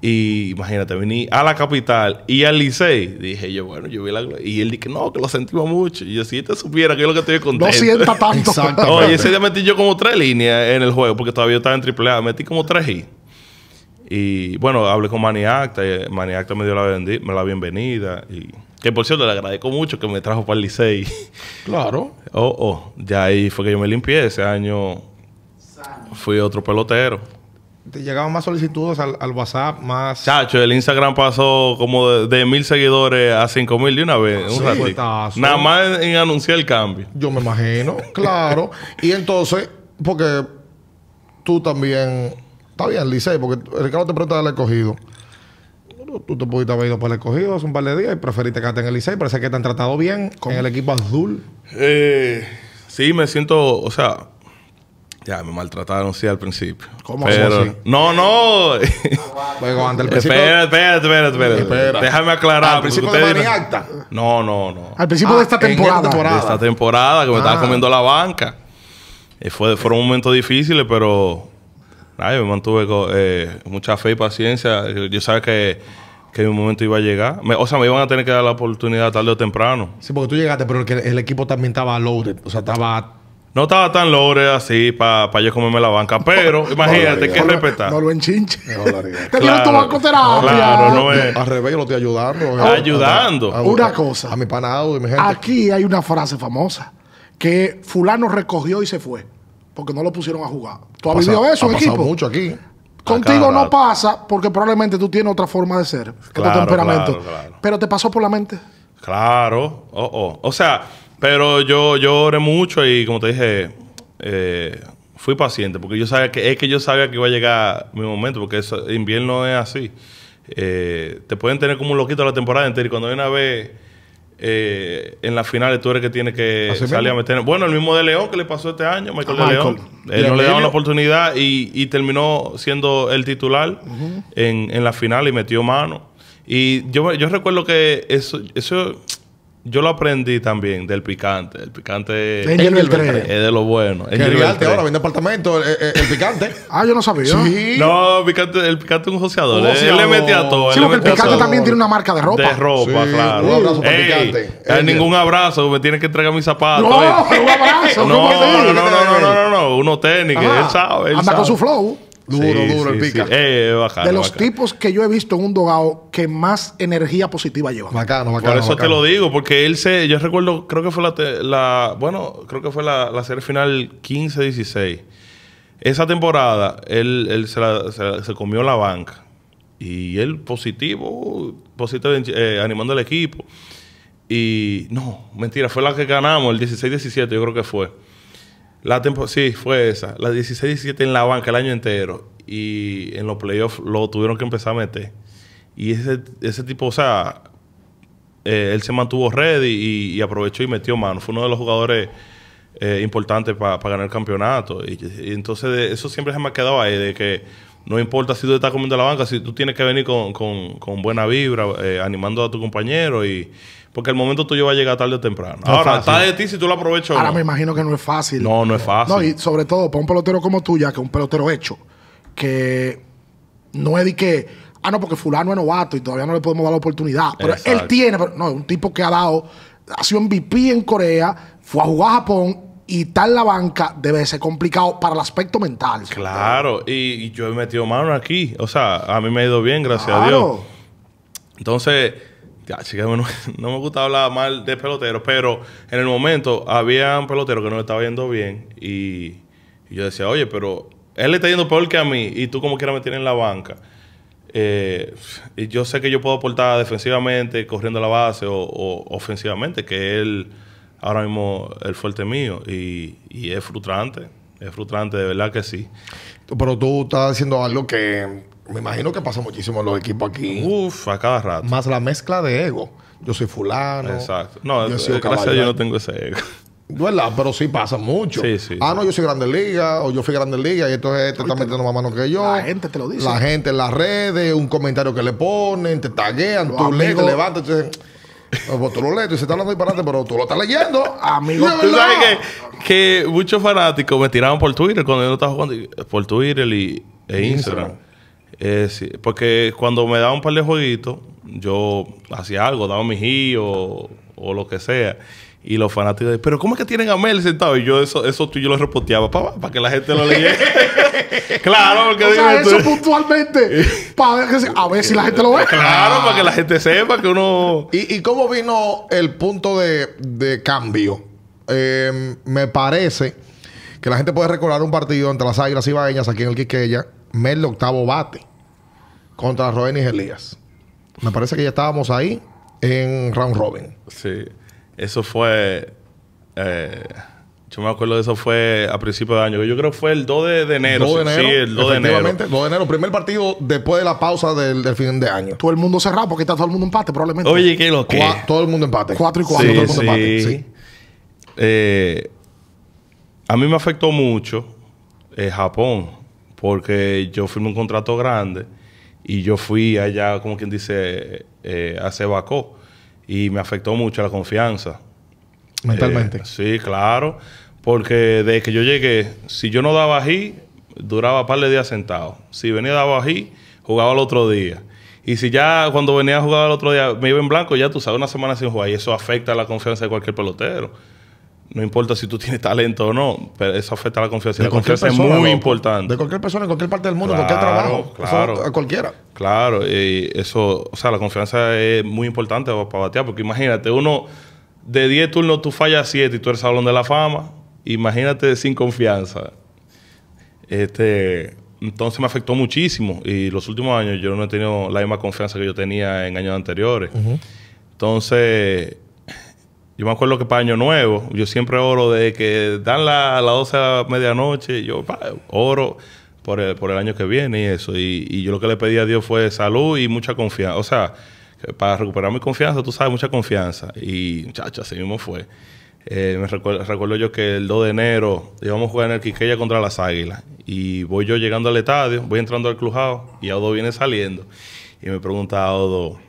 Y imagínate, vení a la capital y al Licey. Dije yo, bueno, yo vi la Y él dice, no, que lo sentimos mucho. Y yo, si te este supiera que es lo que estoy contando No sienta tanto. Oye, ese día metí yo como tres líneas en el juego, porque todavía yo estaba en AAA. Metí como tres y Y bueno, hablé con Maniacta. Y eh, Maniacta me dio la, la bienvenida. Y que por cierto, le agradezco mucho que me trajo para el Licey. Claro. Oh, oh. Ya ahí fue que yo me limpié. Ese año fui otro pelotero te llegaban más solicitudes al, WhatsApp, más... Chacho, el Instagram pasó como de, mil seguidores a cinco mil de una vez, ah, un Nada más en, anunciar el cambio. Yo me imagino, claro. y entonces, porque tú también... Está bien, Licey, porque Ricardo te pregunta del escogido. Tú te pudiste haber ido para el escogido hace un par de días y preferiste quedarte en el Licey. Parece que te han tratado bien con el equipo azul. Eh, sí, me siento... O sea ya, me maltrataron, sí, al principio. ¿Cómo Pero... así? No, no. bueno, ante el principio... Espera, espera, espera. Déjame aclarar. ¿Al principio de Maniacta? No, no, no. Al principio de ah, esta temporada. De esta temporada, que me estaba ah. comiendo la banca. Eh, fue, fueron momentos difíciles, pero... yo me mantuve con eh, mucha fe y paciencia. Yo sabía que, que un momento iba a llegar. o sea, me iban a tener que dar la oportunidad tarde o temprano. Sí, porque tú llegaste, pero el, el equipo también estaba loaded. O sea, estaba no estaba tan lore así para pa yo comerme la banca, pero imagínate que respetar. No lo enchinche. Te dieron tu banco terapia. Claro, no es. Al revés, yo lo estoy ayudando. Ayudando. una cosa. A mi panado y mi gente. Aquí hay una frase famosa que fulano recogió y se fue porque no lo pusieron a jugar. ¿Tú has vivido eso, ha pasado equipo? mucho aquí. Contigo no pasa porque probablemente tú tienes otra forma de ser, que tu temperamento. Pero te pasó por la mente. Claro, oh, oh. o sea, pero yo, yo oré mucho y como te dije, eh, fui paciente, porque yo sabía que es que yo sabía que iba a llegar mi momento, porque eso, invierno es así. Eh, te pueden tener como un loquito la temporada entera y cuando hay una vez eh, en las finales tú eres que tiene que salir a meter. Bueno, el mismo de León que le pasó este año, Michael de ah, León. no le dieron la oportunidad y, terminó siendo el titular en, en la final y metió mano. Y yo, yo recuerdo que eso, eso yo lo aprendí también del picante. El picante es, de lo bueno. Que el ahora vende apartamento, eh, eh, el, picante. ah, yo no sabía. No, el picante, el picante es un joseador. Él, le mete a todo. Sí, porque el picante también tiene una marca de ropa. De ropa, claro. Un abrazo picante. Eh, ningún abrazo, me tiene que entregar mis zapatos. No, un abrazo. no, no, no, no, no, no, uno técnico, él sabe. Él Anda con su flow. Duro, duro el pica. Eh, eh, de los tipos que yo he visto en un dogado que más energía positiva lleva. Bacano, bacano. Por eso te lo digo, porque él se. Yo recuerdo, creo que fue la. bueno, creo que fue la, la serie final 15-16. Esa temporada, él, se, se, comió la banca. Y él positivo, positivo eh, animando al equipo. Y no, mentira, fue la que ganamos, el 16-17, yo creo que fue. La sí, fue esa. La 16-17 en la banca el año entero. Y en los playoffs lo tuvieron que empezar a meter. Y ese, ese tipo, o sea, eh, él se mantuvo ready y, aprovechó y metió mano. Fue uno de los jugadores eh, importantes para ganar el campeonato. Y, entonces eso siempre se me ha quedado ahí, de que no importa si tú estás comiendo la banca, si tú tienes que venir con, buena vibra, eh, animando a tu compañero y porque el momento tuyo va a llegar tarde o temprano. Ahora, está de ti si tú lo aprovechas. Ahora me imagino que no es fácil. No, no es fácil. No, y sobre todo para un pelotero como tú, ya que un pelotero hecho, que no es de que, ah, no, porque fulano es novato y todavía no le podemos dar la oportunidad. Pero él tiene, no, es un tipo que ha dado, ha sido MVP en Corea, fue a jugar a Japón y tal la banca debe ser complicado para el aspecto mental. Claro, y, yo he metido mano aquí. O sea, a mí me ha ido bien, gracias a Dios. Entonces, ya, no, me gusta hablar mal de peloteros, pero en el momento había un pelotero que no le estaba yendo bien y, yo decía, oye, pero él le está yendo peor que a mí y tú como quieras me en la banca. Eh, y yo sé que yo puedo aportar defensivamente, corriendo la base o ofensivamente, que él ahora mismo el fuerte mío y, es frustrante, es frustrante, de verdad que sí. Pero tú estás diciendo algo que me imagino que pasa muchísimo en los equipos aquí. Uf, a cada rato. Más la mezcla de ego. Yo soy fulano. Exacto. No, gracias a yo no tengo ese ego. ¿Verdad? Pero sí pasa mucho. ah, no, yo soy Grande Liga, o yo fui Grande Liga, y entonces te este totalmente metiendo más mano que yo. La gente te lo dice. La gente en las redes, un comentario que le ponen, te taguean, tu tú te levantas, te pues tú lo lees, tú se está hablando disparate, pero tú lo estás leyendo, amigo. Tú sabes que, que muchos fanáticos me tiraban por Twitter cuando yo no estaba jugando, por Twitter y, e Instagram. Eh, porque cuando me daban un par de jueguitos, yo hacía algo, daba mi giro o lo que sea. Y los fanáticos pero ¿cómo es que tienen a Mel sentado? Y yo eso, eso tú yo lo repoteaba, para, para que la gente lo leyera. claro, porque o eso puntualmente. para que a ver si la gente lo ve. Claro, para que la ah. gente sepa que uno. ¿Y, cómo vino el punto de, cambio? Em, me parece que la gente puede recordar un partido entre las Águilas Bañas aquí en el Quiqueya, Mel octavo bate contra y Elías. Me parece que ya estábamos ahí en round robin. Sí. Eso fue. Eh, yo me acuerdo de eso fue a principios de año. Yo creo que fue el 2 de, enero. Sí, el 2 de enero. 2 de enero. Primer partido después de la pausa del, fin de año. Todo el mundo cerrado porque está todo el mundo empate probablemente. Oye, ¿qué lo que? todo el mundo empate. 4 y 4. todo el mundo empate. Sí. Eh, a mí me afectó mucho eh, Japón porque yo firmé un contrato grande y yo fui allá, como quien dice, eh, a Sebacó y me afectó mucho la confianza. Mentalmente. Eh, sí, claro. Porque desde que yo llegué, si yo no daba allí duraba un par de días sentado. Si venía daba ají, jugaba el otro día. Y si ya cuando venía a jugar el otro día me iba en blanco, ya tú sabes, una semana sin jugar. Y eso afecta la confianza de cualquier pelotero. No importa si tú tienes talento o no, pero eso afecta a la confianza. la confianza es muy importante. De cualquier persona, en cualquier parte del mundo, en cualquier trabajo. a cualquiera. Claro, y eso, o sea, la confianza es muy importante para batear, porque imagínate, uno de 10 turnos tú fallas 7 y tú eres salón de la fama. Imagínate sin confianza. Este, entonces me afectó muchísimo y los últimos años yo no he tenido la misma confianza que yo tenía en años anteriores. Entonces, yo me acuerdo que para Año Nuevo, yo siempre oro de que dan la, las 12 a la medianoche, yo oro por el, año que viene y eso. Y, yo lo que le pedí a Dios fue salud y mucha confianza. O sea, para recuperar mi confianza, tú sabes, mucha confianza. Y muchacho, así mismo fue. Eh, me recuerdo, yo que el 2 de enero íbamos a jugar en el Quiqueya contra las Águilas. Y voy yo llegando al estadio, voy entrando al clujado y Audo viene saliendo. Y me pregunta Audo,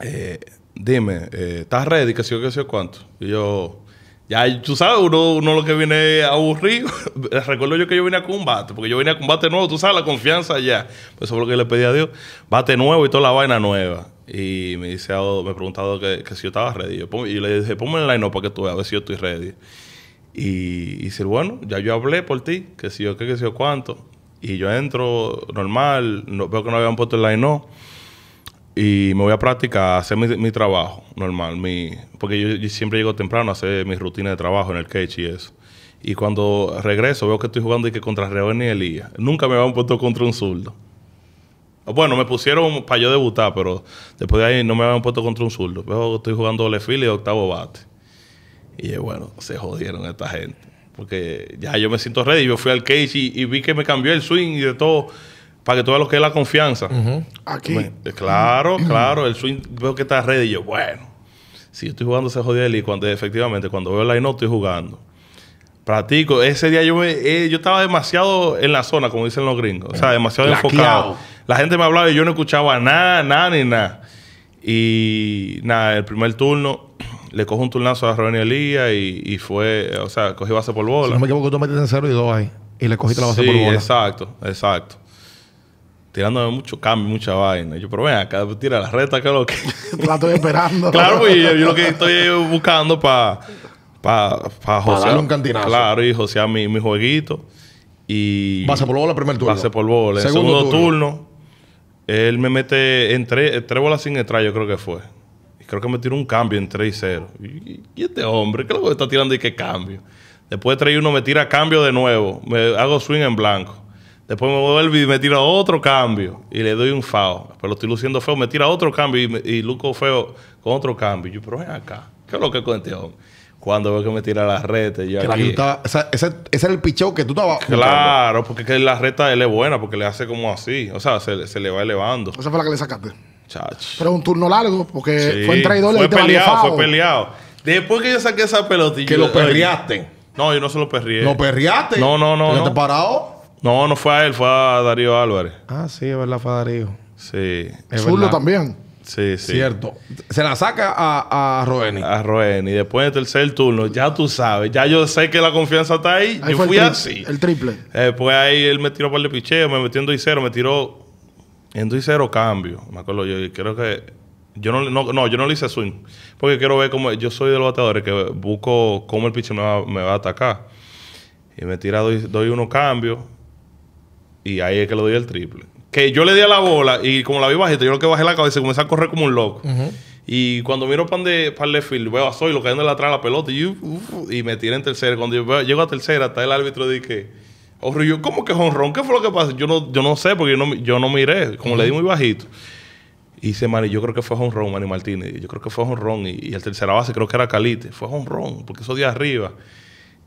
eh, dime, eh, ¿estás ready? qué sé yo, qué sé yo cuánto. Y yo, ya tú sabes, uno, lo que viene aburrido. Recuerdo yo que yo vine a combate, porque yo vine a combate nuevo, tú sabes, la confianza ya. Pues eso fue lo que le pedí a Dios. Bate nuevo y toda la vaina nueva. Y me dice, ah, me preguntaba ah, que, si yo estaba ready. y yo le dije, ponme el line up para que tú veas, si yo estoy ready. Y, y dice, bueno, ya yo hablé por ti, que si yo qué, que si yo cuánto. Y yo entro normal, no, veo que no habían puesto el line up y me voy a practicar a hacer mi, trabajo normal, mi, porque yo, siempre llego temprano a hacer mi rutina de trabajo en el cage y eso. Y cuando regreso veo que estoy jugando y que contra Reven y Elías. Nunca me habían puesto contra un zurdo. Bueno, me pusieron para yo debutar, pero después de ahí no me habían puesto contra un zurdo. Veo que estoy jugando doble fila y octavo bate. Y bueno, se jodieron esta gente. Porque ya yo me siento ready. Yo fui al cage y vi que me cambió el swing y de todo para que tú veas lo que es la confianza. Aquí. claro, claro. El swing veo que está red y yo, bueno, si yo estoy jugando ese jodido y cuando efectivamente cuando veo el line estoy jugando. Practico. Ese día yo, eh, yo estaba demasiado en la zona, como dicen los gringos. O sea, demasiado enfocado. La gente me hablaba y yo no escuchaba nada, nada ni nada. Y nada, el primer turno le cojo un turnazo a Ronnie Elías y, fue, o sea, cogí base por bola. no me equivoco, tú metiste en cero y dos ahí. Y le cogiste la base por bola. Exacto, exacto tirándome mucho cambio, mucha vaina. yo, pero ven acá, tira la reta, que lo que. la estoy esperando. claro, pues, y yo, lo que estoy buscando para. Para pa, un cantinazo. Claro, y josear mi, mi jueguito. Y. Pasa por bola el primer turno. Pasa por bola. En segundo, segundo turno, él me mete en tres, bolas sin entrar, yo creo que fue. Y creo que me tiró un cambio en 3 y 0. ¿Y, este hombre? ¿Qué es lo que está tirando y qué cambio? Después de 3 y 1 me tira cambio de nuevo. Me hago swing en blanco. Después me vuelvo y me tira otro cambio y le doy un fao. Pero estoy luciendo feo, me tira otro cambio y, luco feo con otro cambio. yo, pero ven acá, ¿qué es lo que es con Cuando veo que me tira la reta, yo ese, ese, era el pichón que tú estabas... Claro, porque la reta él es buena, porque le hace como así. O sea, se, se le va elevando. Esa fue la que le sacaste. Chacho. Pero un turno largo, porque fue un traidor. Fue peleado, fue peleado. Después que yo saqué esa pelotilla... Que lo perriaste. No, yo no se lo perrié. ¿Lo perriaste? No, no, no. ¿Te parado? No, no fue a él, fue a Darío Álvarez. Ah, sí, es verdad, fue a Darío. Sí. Zurdo también. Sí, sí. Cierto. Se la saca a, a Roeni. A Roeni. Después del tercer turno, ya tú sabes, ya yo sé que la confianza está ahí. ahí fui el así. El triple. Después eh, pues ahí él me tiró por el picheo, me metió en 2 y 0, me tiró en 2 y 0 cambio. Me acuerdo, yo creo que. Yo no, no, yo no le hice swing. Porque quiero ver cómo. Yo soy de los bateadores que busco cómo el picheo me va, a atacar. Y me tira doy uno uno cambio. Y ahí es que lo doy el triple. Que yo le di a la bola y como la vi bajita, yo lo que bajé la cabeza y comencé a correr como un loco. Y cuando miro pan de pan field, veo a Soy lo que atrás la pelota y, y me tiré en tercera. Cuando yo llego a tercera, está el árbitro de que. yo, ¿cómo que honrón? ¿Qué fue lo que pasó? Yo no, yo no sé, porque yo no, yo no miré. Como le di muy bajito. Y dice, Manny, yo creo que fue honrón, mani Martínez. Yo creo que fue honrón. Y, y el tercera base creo que era Calite. Fue honrón porque eso de arriba.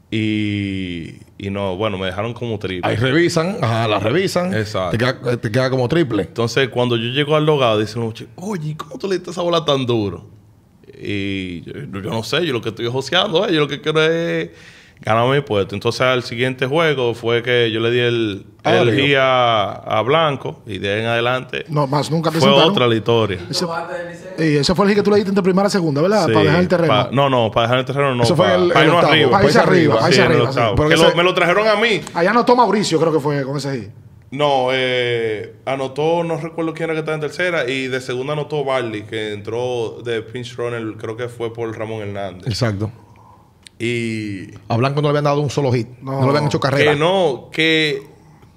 Y, y no, bueno, me dejaron como triple. Ahí revisan, ajá, la revisan. Exacto. Te queda, como triple. Entonces, cuando yo llego al logado, dicen, oye, ¿cómo tú le diste esa bola tan duro? Y yo, no sé, yo lo que estoy joseando, eh, yo lo que quiero es ganó mi puesto. Entonces, al siguiente juego fue que yo le di el, G ah, el a, a, Blanco y de ahí en adelante. No, más nunca Fue otra la historia. Ese, y ese fue el G que tú le diste entre primera y segunda, ¿verdad? para dejar el terreno. no, no, para dejar el terreno no. Eso fue para, arriba. Para arriba. arriba. porque me lo trajeron a mí. Allá anotó Mauricio, creo que fue con ese G. No, eh, anotó, no recuerdo quién era que estaba en tercera, y de segunda anotó Barley, que entró de pinch runner, creo que fue por Ramón Hernández. Exacto. Y. A Blanco no le habían dado un solo hit. No, le habían hecho carrera. Que no, que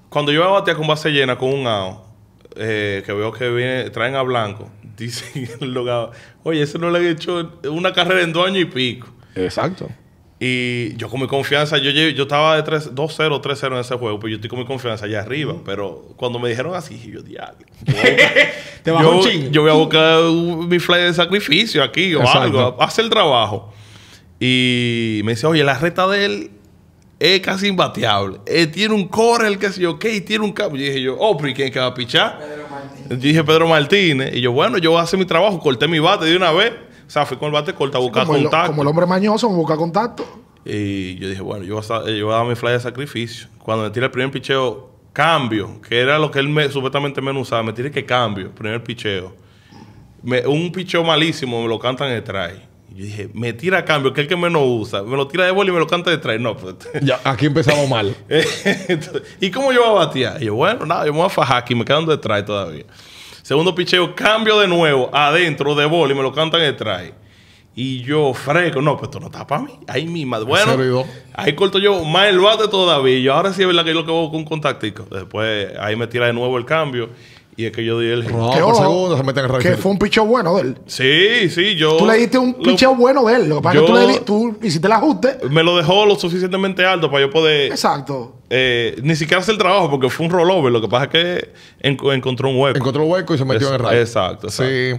cuando yo voy a batear con base llena con un AO, eh, que veo que viene, traen a Blanco, dicen oye, ese no le han hecho una carrera en dos años y pico. Exacto. Y yo con mi confianza, yo, yo estaba de 2-0, 3-0 en ese juego, pues yo estoy con mi confianza allá arriba. Pero cuando me dijeron así, yo, diablo. Te yo, voy a buscar mi fly de sacrificio aquí o algo. Hace el trabajo. Y me dice, oye, la reta de él es casi imbateable. Él eh, tiene un core, el que sé yo, ¿qué? Y tiene un cambio. Y dije yo, oh, pero quién que va a pichar? dije, Pedro Martínez. Y yo, bueno, yo voy a hacer mi trabajo, corté mi bate de una vez. O sea, fui con el bate corta a buscar contacto. como el hombre mañoso, busca contacto. Y yo dije, bueno, eh, yo voy, a, dar mi fly de sacrificio. Cuando me tira el primer picheo, cambio, que era lo que él me, supuestamente menos usaba, me tiré que cambio, primer picheo. un picheo malísimo, me lo cantan el traje yo dije, me tira cambio, que es el que menos usa. Me lo tira de boli... y me lo canta de traje... No, pues. Ya, aquí empezamos mal. ¿Y cómo yo voy a batear? Y yo, bueno, nada, yo me voy a fajar aquí, me quedan de trae todavía. Segundo picheo, cambio de nuevo, adentro de boli... y me lo cantan de trae. Y yo fresco, no, pues esto no está para mí. Ahí misma, bueno, ahí corto yo más el bate todavía. Yo ahora sí es verdad que yo lo que hago con un contactico. Después ahí me tira de nuevo el cambio y es que yo di el No, por segundo se meten en el Que fue un picheo bueno de él. Sí, sí, yo. Tú le diste un picho bueno de él. Lo que pasa es que tú, le, tú hiciste el ajuste. Me lo dejó lo suficientemente alto para yo poder. Exacto. Eh, ni siquiera hacer el trabajo porque fue un rollover. Lo que pasa es que encontró un hueco. Encontró un hueco y se metió en el rayo. Exacto, Sí.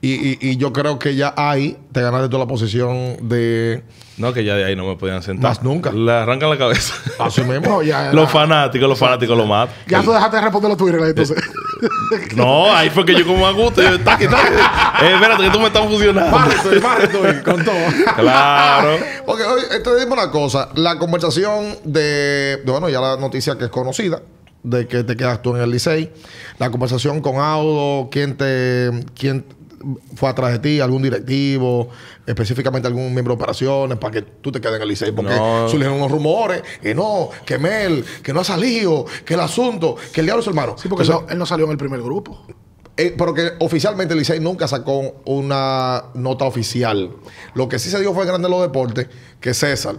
Y, y, yo creo que ya ahí te ganaste toda la posición de. No, que ya de ahí no me podían sentar. Más nunca. Le arrancan la cabeza. Asumimos. ya los fanáticos, los fanáticos lo matan. Ya tú dejaste de responder los Twitter, entonces. Eh, No, ahí fue que yo como a gusto. Yo, espérate, que tú me estás fusionando. con todo. Claro. Porque, hoy te digo una cosa. La conversación de. Bueno, ya la noticia que es conocida de que te quedas tú en el Licey. La conversación con Audo, quién te, quién, fue atrás de ti, algún directivo, específicamente algún miembro de operaciones, para que tú te quedes en el Licey, Porque surgieron unos rumores que no, que Mel, que no ha salido, que el asunto, que el diablo es su hermano. Sí, porque él, no, salió en el primer grupo. Eh, pero que oficialmente el Licey nunca sacó una nota oficial. Lo que sí se dio fue grande los deportes, que César,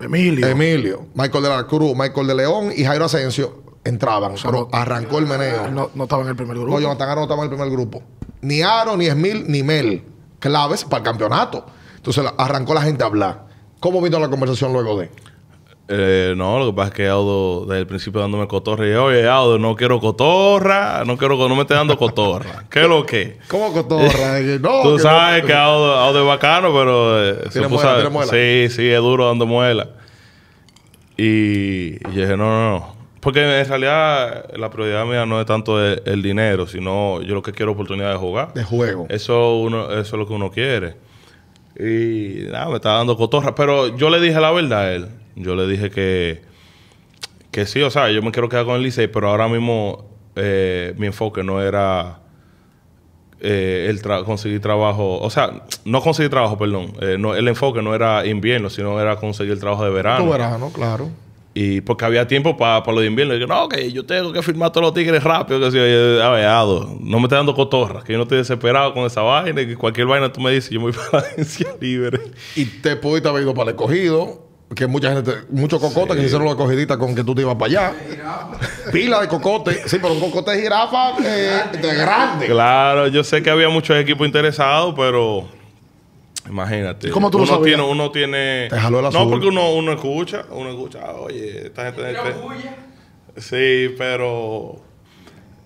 Emilio, Emilio Michael de la Cruz, Michael de León y Jairo Asensio entraban. pero arrancó el meneo. No, no, estaba en el primer grupo. No, Jonathan no estaba en el primer grupo ni Aro, ni Esmil, ni Mel. Claves para el campeonato. Entonces arrancó la gente a hablar. ¿Cómo vino la conversación luego de? Eh, no, lo que pasa es que Audo, desde el principio dándome cotorra. Y yo, oye, Aldo, no quiero cotorra, no quiero, no me esté dando cotorra. ¿Qué es lo que? ¿Cómo cotorra? no, Tú sabes que Aldo, es bacano, pero. Eh, ¿Tiene Sí, sí, es duro dando muela. Y, y dije, no, no, no. Porque en realidad la prioridad mía no es tanto el, dinero, sino yo lo que quiero es oportunidad de jugar. De juego. Eso, uno, eso es lo que uno quiere. Y nada, me está dando cotorra. Pero yo le dije la verdad a él. Yo le dije que, que sí, o sea, yo me quiero quedar con el Licey, pero ahora mismo eh, mi enfoque no era eh, el conseguir trabajo, o sea, no conseguir trabajo, perdón, eh, no, el enfoque no era invierno, sino era conseguir el trabajo de verano. De verano, claro. Y porque había tiempo para lo de invierno. Y yo, no, que yo tengo que firmar todos los tigres rápido. Que no me estás dando cotorras, que yo no estoy desesperado con esa vaina. Que cualquier vaina tú me dices, yo me voy para la agencia libre. Y te pudiste haber ido para el escogido. Que mucha gente, muchos cocotes que hicieron la cogidita con que tú te ibas para allá. Pila de cocote. Sí, pero un cocote de jirafa eh, de grande. Claro, yo sé que había muchos equipos interesados, pero Imagínate. uno Tiene, uno tiene. No, porque uno, uno escucha, uno escucha, ah, oye, esta gente. Este". Sí, pero.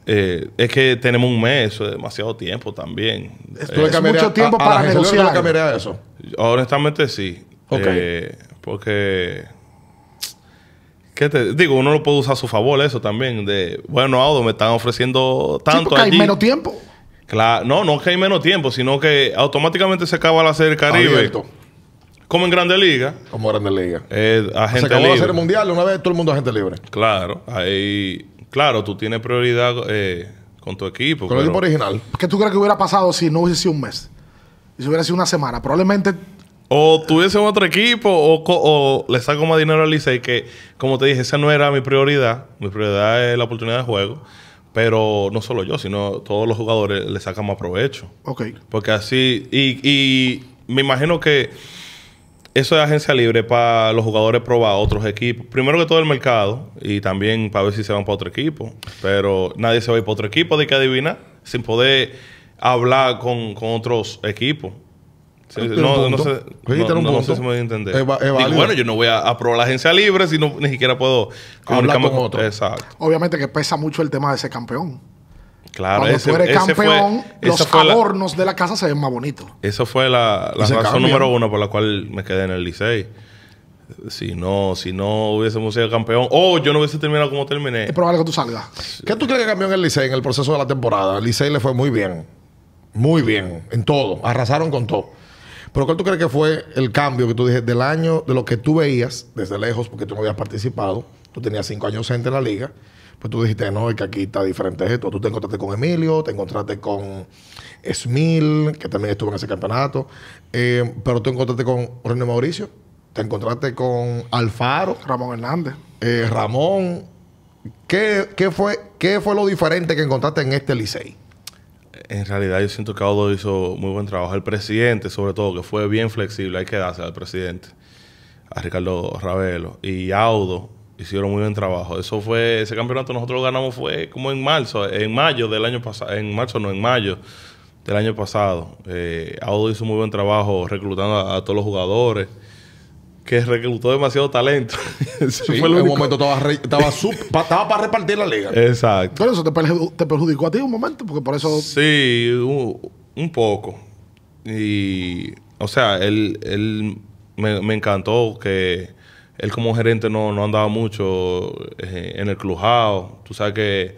Eh, es que tenemos un mes, eso es demasiado tiempo también. Es, mucho tiempo para negociar. No eso? Honestamente sí. Eh, porque. ¿Qué te digo? Uno lo puede usar a su favor, eso también. De, bueno, audo me están ofreciendo tanto. Sí, hay menos tiempo. Claro, no, no que hay menos tiempo, sino que automáticamente se acaba la Serie Caribe. Como en Grande Liga. Como en Grande Liga. se acabó la Serie Mundial, una vez todo el mundo gente libre. Claro, ahí, claro, tú tienes prioridad eh, con tu equipo. Con el equipo original. ¿Qué tú crees que hubiera pasado si no hubiese sido un mes? Si hubiera sido una semana, probablemente o tuviese otro equipo o, le saco más dinero Lisa y que, como te dije, esa no era mi prioridad. Mi prioridad es la oportunidad de juego. Pero no solo yo, sino todos los jugadores le sacamos provecho. Porque así. Y, me imagino que eso es agencia libre para los jugadores probar otros equipos. Primero que todo el mercado y también para ver si se van para otro equipo. Pero nadie se va a ir para otro equipo de que adivina? sin poder hablar con otros equipos no, sé, si me voy a entender. bueno, yo no voy a aprobar la agencia libre si no, ni siquiera puedo comunicarme con otro. Obviamente que pesa mucho el tema de ese campeón. Claro, Cuando ese, tú eres campeón, los adornos de la casa se ven más bonitos. Esa fue la, razón número uno por la cual me quedé en el Licey. Si no, si no hubiésemos sido campeón, o yo no hubiese terminado como terminé. Es probable que tú salgas. ¿Qué tú crees que cambió en el Licey en el proceso de la temporada? El Licey le fue muy bien. Muy bien. En todo. Arrasaron con todo. Pero ¿cuál tú crees que fue el cambio que tú dijiste del año, de lo que tú veías desde lejos, porque tú no habías participado, tú tenías cinco años en la liga, pues tú dijiste, no, es que aquí está diferente esto. Tú te encontraste con Emilio, te encontraste con Smil, que también estuvo en ese campeonato, eh, pero tú encontraste con René Mauricio, te encontraste con Alfaro. Ramón Hernández. Eh, Ramón. ¿Qué, fue, ¿Qué fue lo diferente que encontraste en este Licey? en realidad yo siento que Audo hizo muy buen trabajo. El presidente, sobre todo, que fue bien flexible, hay que darse al presidente, a Ricardo Ravelo. Y Audo hicieron muy buen trabajo. Eso fue, ese campeonato nosotros ganamos fue como en marzo, en mayo del año pasado, en marzo no, en mayo del año pasado. Eh, Audo hizo muy buen trabajo reclutando a todos los jugadores que reclutó demasiado talento. en un momento estaba, estaba, para repartir la liga. Exacto. Pero eso te, perjudicó, a ti un momento, porque por eso... Sí, un, poco. Y, o sea, él, me, encantó que él como gerente no, no andaba mucho eh, en el Clujado. Tú sabes que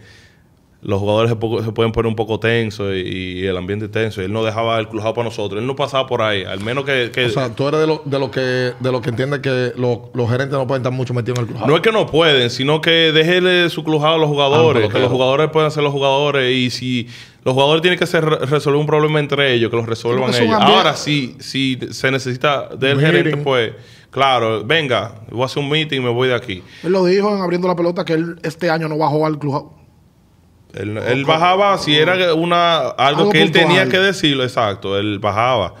los jugadores se, pueden poner un poco tenso y, el ambiente tenso. Él no dejaba el crujado para nosotros. Él no pasaba por ahí. Al menos que... o sea, tú eres de los lo que, de lo que entiende que los gerentes no pueden estar mucho metidos en el crujado. No es que no pueden, sino que déjele su crujado a los jugadores. Ah, que, los jugadores puedan ser los jugadores. Y si los jugadores tienen que resolver un problema entre ellos, que los resuelvan ellos. Ahora, sí si se necesita del gerente, pues... Claro, venga, voy a hacer un meeting y me voy de aquí. Él lo dijo abriendo la pelota que él este año no va a jugar al crujado. Él, bajaba si era una algo, que él tenía que decirlo, exacto, él bajaba.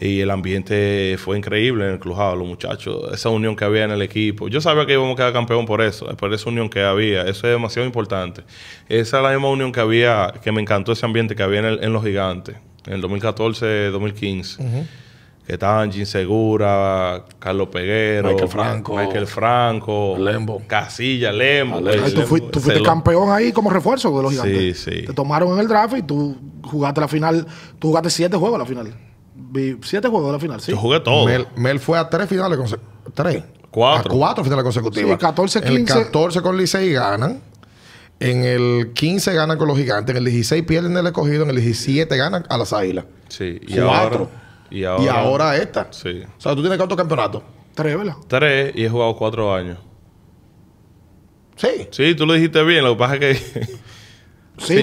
Y el ambiente fue increíble en el club los muchachos, esa unión que había en el equipo. Yo sabía que íbamos a quedar campeón por eso, por esa unión que había. Eso es demasiado importante. Esa es la misma unión que había, que me encantó ese ambiente que había en, los gigantes, en el 2014, 2015 estaban Jim Segura, Carlos Peguero, Michael Franco, Lembo. Casilla, Lembo. tú, fuiste campeón ahí como refuerzo de los gigantes. Te tomaron en el draft y tú jugaste la final, tú jugaste siete juegos a la final. Siete juegos a la final, sí. Yo jugué todo. Mel, fue a tres finales consecutivas. Tres. Cuatro. A cuatro finales consecutivas. 14, el 14 con Licey ganan. En el 15 ganan con los gigantes. En el 16 pierden el escogido. En el 17 ganan a las águilas. Sí. Y cuatro. Y ahora, esta. Sí. O sea, tú tienes cuatro campeonatos. Tres, ¿verdad? Tres y he jugado cuatro años. Sí. Sí, tú lo dijiste bien. Lo que pasa es que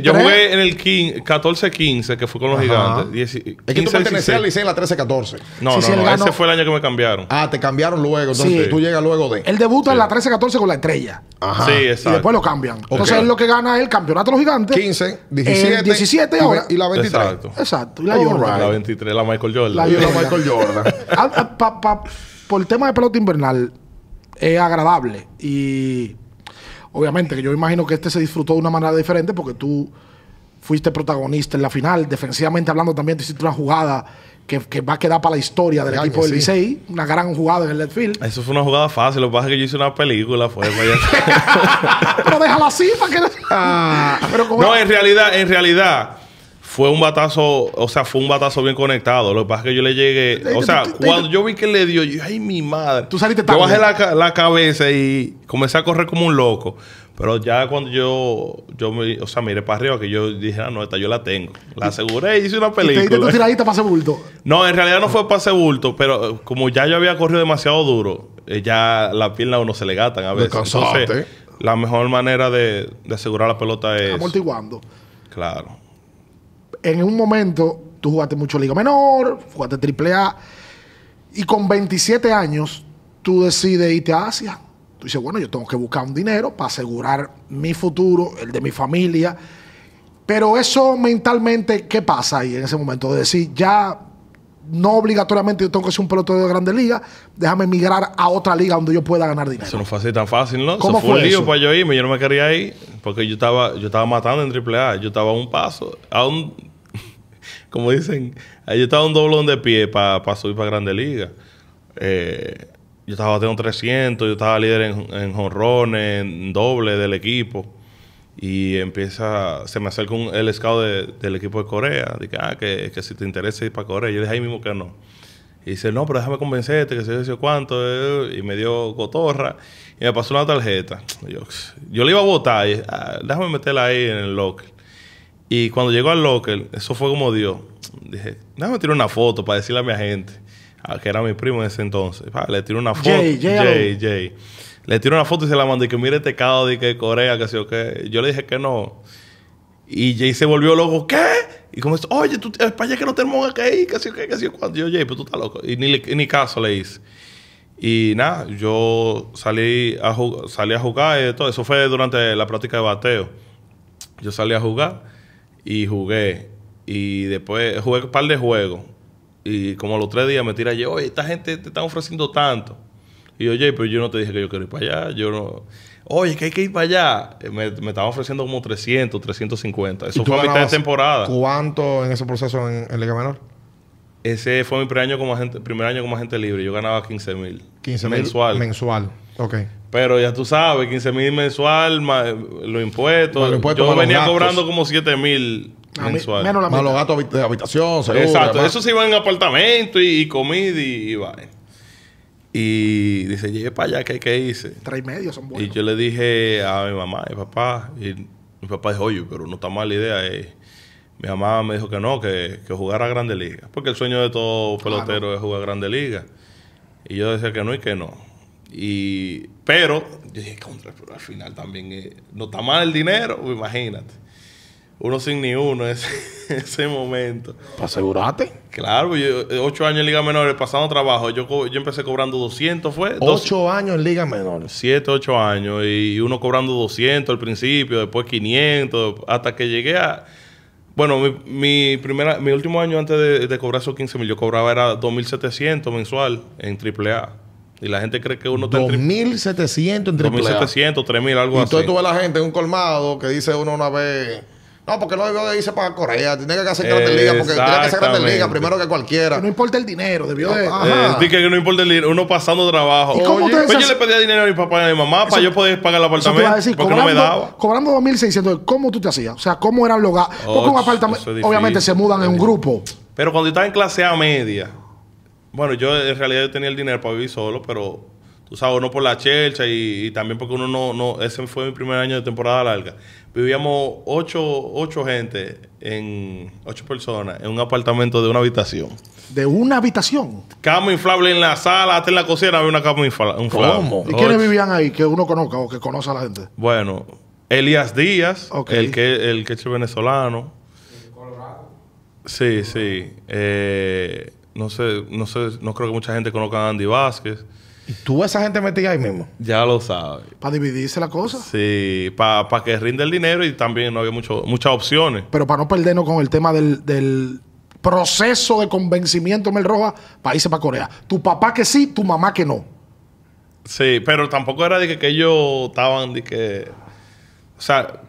yo jugué en el 14-15, que fue con los gigantes. 15, es que tú pertenecías al en la 13-14. No, no, no. Ese fue el año que me cambiaron. Ah, te cambiaron luego. Entonces tú llegas luego de. Él debuta en la 13-14 con la estrella. Ajá. Sí, exacto. Y después lo cambian. Entonces es lo que gana el campeonato de los gigantes. 15, 17. 17 ahora. Y la 23. Exacto. Exacto. la, Jordan. la 23, la Michael Jordan. La, la Michael Jordan. Ah, ah, por el tema de pelota invernal, es agradable. Y Obviamente que yo imagino que este se disfrutó de una manera diferente porque tú fuiste protagonista en la final. Defensivamente hablando también te hiciste una jugada que, va a quedar para la historia del equipo del Una gran jugada en el left Eso fue una jugada fácil. Lo que pasa es que yo hice una película. Fue Pero déjala así para que... no, ah. en realidad, en realidad fue un batazo, o sea, fue un batazo bien conectado. Lo que pasa es que yo le llegué, o sea, cuando yo vi que le dio, yo, ay, mi madre. Tú saliste tarde. Yo bajé la, cabeza y comencé a correr como un loco. Pero ya cuando yo, yo me, o sea, miré para arriba, que yo dije, ah, no, esta yo la tengo. La aseguré y hice una película. ¿Y te tu tiradita bulto? No, en realidad no fue para pase bulto, pero eh, como ya yo había corrido demasiado duro, eh, ya la piernas a uno se le gatan a veces. Entonces, la mejor manera de, de asegurar la pelota es... Amortiguando. Claro en un momento tú jugaste mucho Liga Menor, jugaste Triple A, y con 27 años tú decides irte a Asia. Tú dices, bueno, yo tengo que buscar un dinero para asegurar mi futuro, el de mi familia. Pero eso mentalmente, ¿qué pasa ahí en ese momento? De decir, ya no obligatoriamente yo tengo que ser un pelotero de grandes Liga déjame emigrar a otra liga donde yo pueda ganar dinero. Eso no fue así tan fácil, ¿no? eso fue, fue, un lío para yo irme, yo no me quería ir porque yo estaba, yo estaba matando en AAA, yo estaba a un paso, a un como dicen, yo estaba un doblón de pie para subir para Grande Liga. Eh, yo estaba teniendo 300, yo estaba líder en, en jonrones, en doble del equipo. Y empieza, se me acerca el scout del equipo de Corea. Dice, ah, que, que, si te interesa ir para Corea. Yo dije ahí mismo que no. Y dice, no, pero déjame convencerte, que sé yo cuánto. Eh". y me dio cotorra. Y me pasó una tarjeta. Yo, yo le iba a votar. Ah, déjame meterla ahí en el locker. Y cuando llegó al locker, eso fue como Dios. Dije, déjame tirar una foto para decirle a mi agente, ah, que era mi primo en ese entonces. Ah, le tiré una foto. Jay, Jay. Le tiré una foto y se la mandé. Que mire este cado de que Corea, que sé o qué. Yo le dije que no. Y Jay se volvió loco. ¿Qué? Y como, oye, tú, eh, allá que no tenemos que ir, que sé o qué, que o cuándo. Yo, Jay, pero pues tú estás loco. Y ni, ni caso le hice. Y nada, yo salí a, salí a jugar y todo. Eso fue durante la práctica de bateo. Yo salí a jugar y jugué. Y después jugué un par de juegos. Y como a los tres días me tira yo, oye, esta gente te está ofreciendo tanto. Y yo, oye, pero yo no te dije que yo quiero ir para allá. Yo no. Oye, que hay que ir para allá. Eh, me, me estaban ofreciendo como 300, 350. Eso fue a mitad de temporada. ¿Cuánto en ese proceso en, el Liga Menor? Ese fue mi primer año como agente, primer año como agente libre. Yo ganaba 15 mil. 15 mil. Mensual. Mensual. Ok. Pero ya tú sabes, 15 mil mensual, más los impuestos. yo venía cobrando como 7 mil mensual. más los gastos de habitación, Exacto. Eso se iba en apartamento y, comida y, va Y dice, llegué para allá, ¿qué, ¿qué, hice? Tres y medio son buenos. Y yo le dije a mi mamá y papá. Y mi papá dijo, oye, pero no está mal la idea. Eh". mi mamá me dijo que no, que, que jugara a Grande Liga. Porque el sueño de todo pelotero es jugar a Grande Liga. Y yo decía que no y que no. Y, pero yo dije, contra, pero al final también eh, no está mal el dinero, imagínate. Uno sin ni uno ese, ese momento. ¿Para asegurarte? Claro, yo, eh, ocho años en Liga Menores pasando trabajo. Yo, yo empecé cobrando 200, ¿fue? Ocho años en Liga Menores. Siete, ocho años. Y uno cobrando 200 al principio, después 500, hasta que llegué a... Bueno, mi, primera, mi último año antes de, de cobrar esos 15 mil, yo cobraba era 2.700 mensual en AAA. Y la gente cree que uno tiene. 2.700 entre 2.700, 3.000, algo así. Y tú ves la gente en un colmado que dice uno una vez... No, porque no debió de irse para Corea. Tiene que hacer Grandes Ligas porque tiene que hacer Grandes Ligas primero que cualquiera. no importa el dinero, debió de. Eh, eh, que no importa el dinero, uno pasando trabajo. ¿Y cómo Oye, pues yo le pedía dinero a mi papá y a mi mamá para yo poder pagar el apartamento. porque no me daba. Cobrando 2.600, ¿cómo tú te hacías? O sea, ¿cómo eran los gastos? Porque un oh, apartamento, obviamente, se mudan en un grupo. Pero cuando yo en clase A media, bueno, yo en realidad yo tenía el dinero para vivir solo, pero tú sabes, uno por la chelcha y, también porque uno no, no, ese fue mi primer año de temporada larga. Vivíamos ocho, gente, en ocho personas, en un apartamento de una habitación. ¿De una habitación? Cama inflable en la sala, hasta en la cocina había una cama inflable. ¿Cómo? ¿Y quiénes vivían ahí que uno conozca o que conoce a la gente? Bueno, Elías Díaz, el que el queche venezolano. Colorado. Sí, sí. Eh, no sé, no sé, no creo que mucha gente conozca a Andy Vázquez. ¿Y tú esa gente metías ahí mismo? Ya lo sabes. ¿Para dividirse la cosa? Sí, para que rinde el dinero y también no había mucho, muchas opciones. Pero para no perdernos con el tema del, proceso de convencimiento, Mel Roja, para irse para Corea. Tu papá que sí, tu mamá que no. Sí, pero tampoco era de que, que ellos estaban de que... O sea,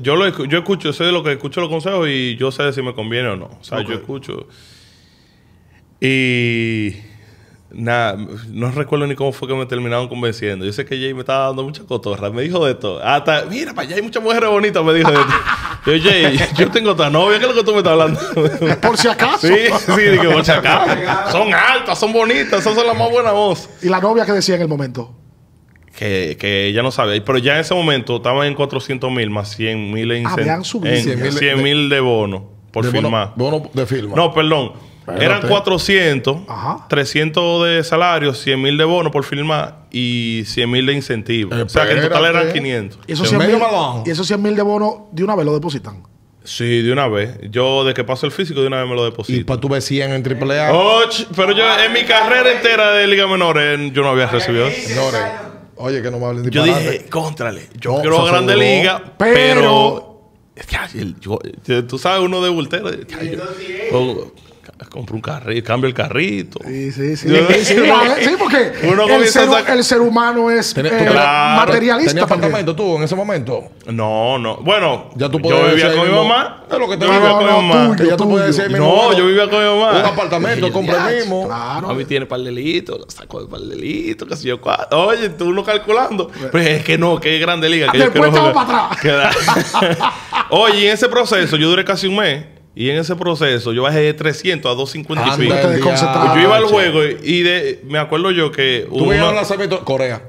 yo, lo, yo escucho, sé lo que escucho los consejos y yo sé si me conviene o no. O sea, yo escucho... Y nada, no recuerdo ni cómo fue que me terminaron convenciendo. Yo sé que Jay me estaba dando muchas cotorras Me dijo de esto. Hasta, mira, para allá hay muchas mujeres bonitas, me dijo de esto. Yo, Jay, yo tengo otra novia. ¿Qué es lo que tú me estás hablando? por si acaso. Sí, sí, por si acaso. son altas, son bonitas, esas son las más buenas voz. ¿Y la novia que decía en el momento? Que, que ella no sabía Pero ya en ese momento estaban en 400 mil más 100 mil en, ah, subido. 100 mil de bono por de Bono, de firma. No, perdón. Eran 400, 300 de salario, 100 mil de bono por firmar y 100 mil de incentivo. O sea que en total eran 500. ¿Y esos 100 mil de bono de una vez lo depositan? Sí, de una vez. Yo, de que paso el físico, de una vez me lo deposito. ¿Y para pues tu vecina en AAA? Eh, pero yo en mi carrera entera de Liga Menores eh, yo no había recibido eso. Oye, que no me hablen de Yo dije, contrale. Yo no, a grande liga, pero... Tú sabes, uno de Voltero compro un carrito, cambio el carrito. Sí, sí, sí. sí, porque el ser, humano es eh, materialista. ¿Tenías apartamento tú en ese momento? No, no. Bueno, yo vivía con mi mamá. Es lo que con mi mamá. ya tú no, yo vivía con mi mamá. Un apartamento, compré mismo. A mí tiene pardelito, saco de pardelito, qué sé yo cuatro. Oye, tú uno calculando. Pero es que no, que es grande liga. Que Después que para atrás. Oye, en ese proceso yo duré casi un mes y en ese proceso yo bajé de 300 a 250 y pues Yo iba al juego y me acuerdo yo que... una... Corea.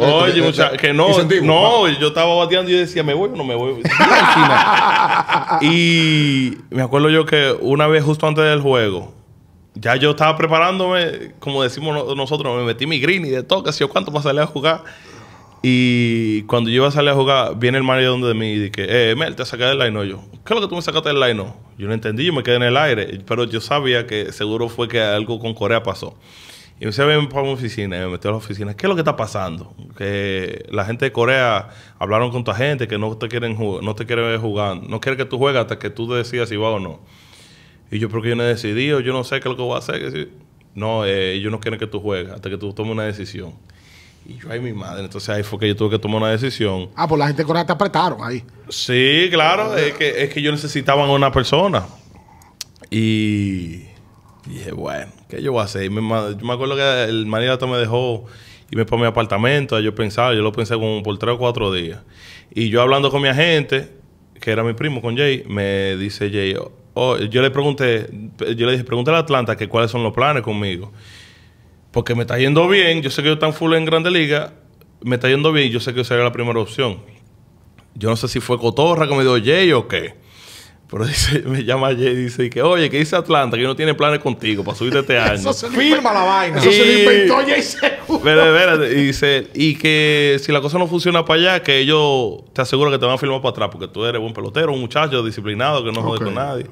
Oye, este, este, este, que no, no, yo estaba bateando y decía, ¿me voy o no me voy? y me acuerdo yo que una vez justo antes del juego, ya yo estaba preparándome, como decimos nosotros, me metí mi green y de todo, que si yo cuánto para salir a jugar. Y cuando yo iba a salir a jugar, viene el marido donde de mí y dije, eh, Mel, te sacaste del line. yo, ¿qué es lo que tú me sacaste del line? Yo no entendí, yo me quedé en el aire. Pero yo sabía que seguro fue que algo con Corea pasó. Y me fui para mi oficina me metí a la oficina. ¿Qué es lo que está pasando? Que la gente de Corea hablaron con tu gente que no te quieren jugar, no te quieren ver jugando. no quieren que tú juegues hasta que tú decidas si va o no. Y yo, porque yo no he decidido, yo no sé qué es lo que voy a hacer. No, eh, ellos no quieren que tú juegues hasta que tú tomes una decisión. Y yo, ahí mi madre. Entonces ahí fue que yo tuve que tomar una decisión. Ah, pues la gente correcta te apretaron ahí. Sí, claro. Es que, es que yo necesitaba a una persona. Y dije, bueno, ¿qué yo voy a hacer? Y me, yo me acuerdo que el marido me dejó irme para mi apartamento. Yo pensaba, yo lo pensé como por tres o cuatro días. Y yo hablando con mi agente, que era mi primo, con Jay, me dice Jay, oh, yo le pregunté, yo le dije, pregúntale a Atlanta que cuáles son los planes conmigo. Porque me está yendo bien, yo sé que yo tan full en Grande Liga, me está yendo bien yo sé que yo sería la primera opción. Yo no sé si fue Cotorra que me dio Jay o qué. Pero me llama Jay y dice que, oye, que dice Atlanta que no tiene planes contigo para subirte este año. Firma la vaina. Eso se lo inventó Jay seguro. Y dice, y que si la cosa no funciona para allá, que ellos te aseguran que te van a firmar para atrás, porque tú eres buen pelotero, un muchacho disciplinado que no jode con nadie.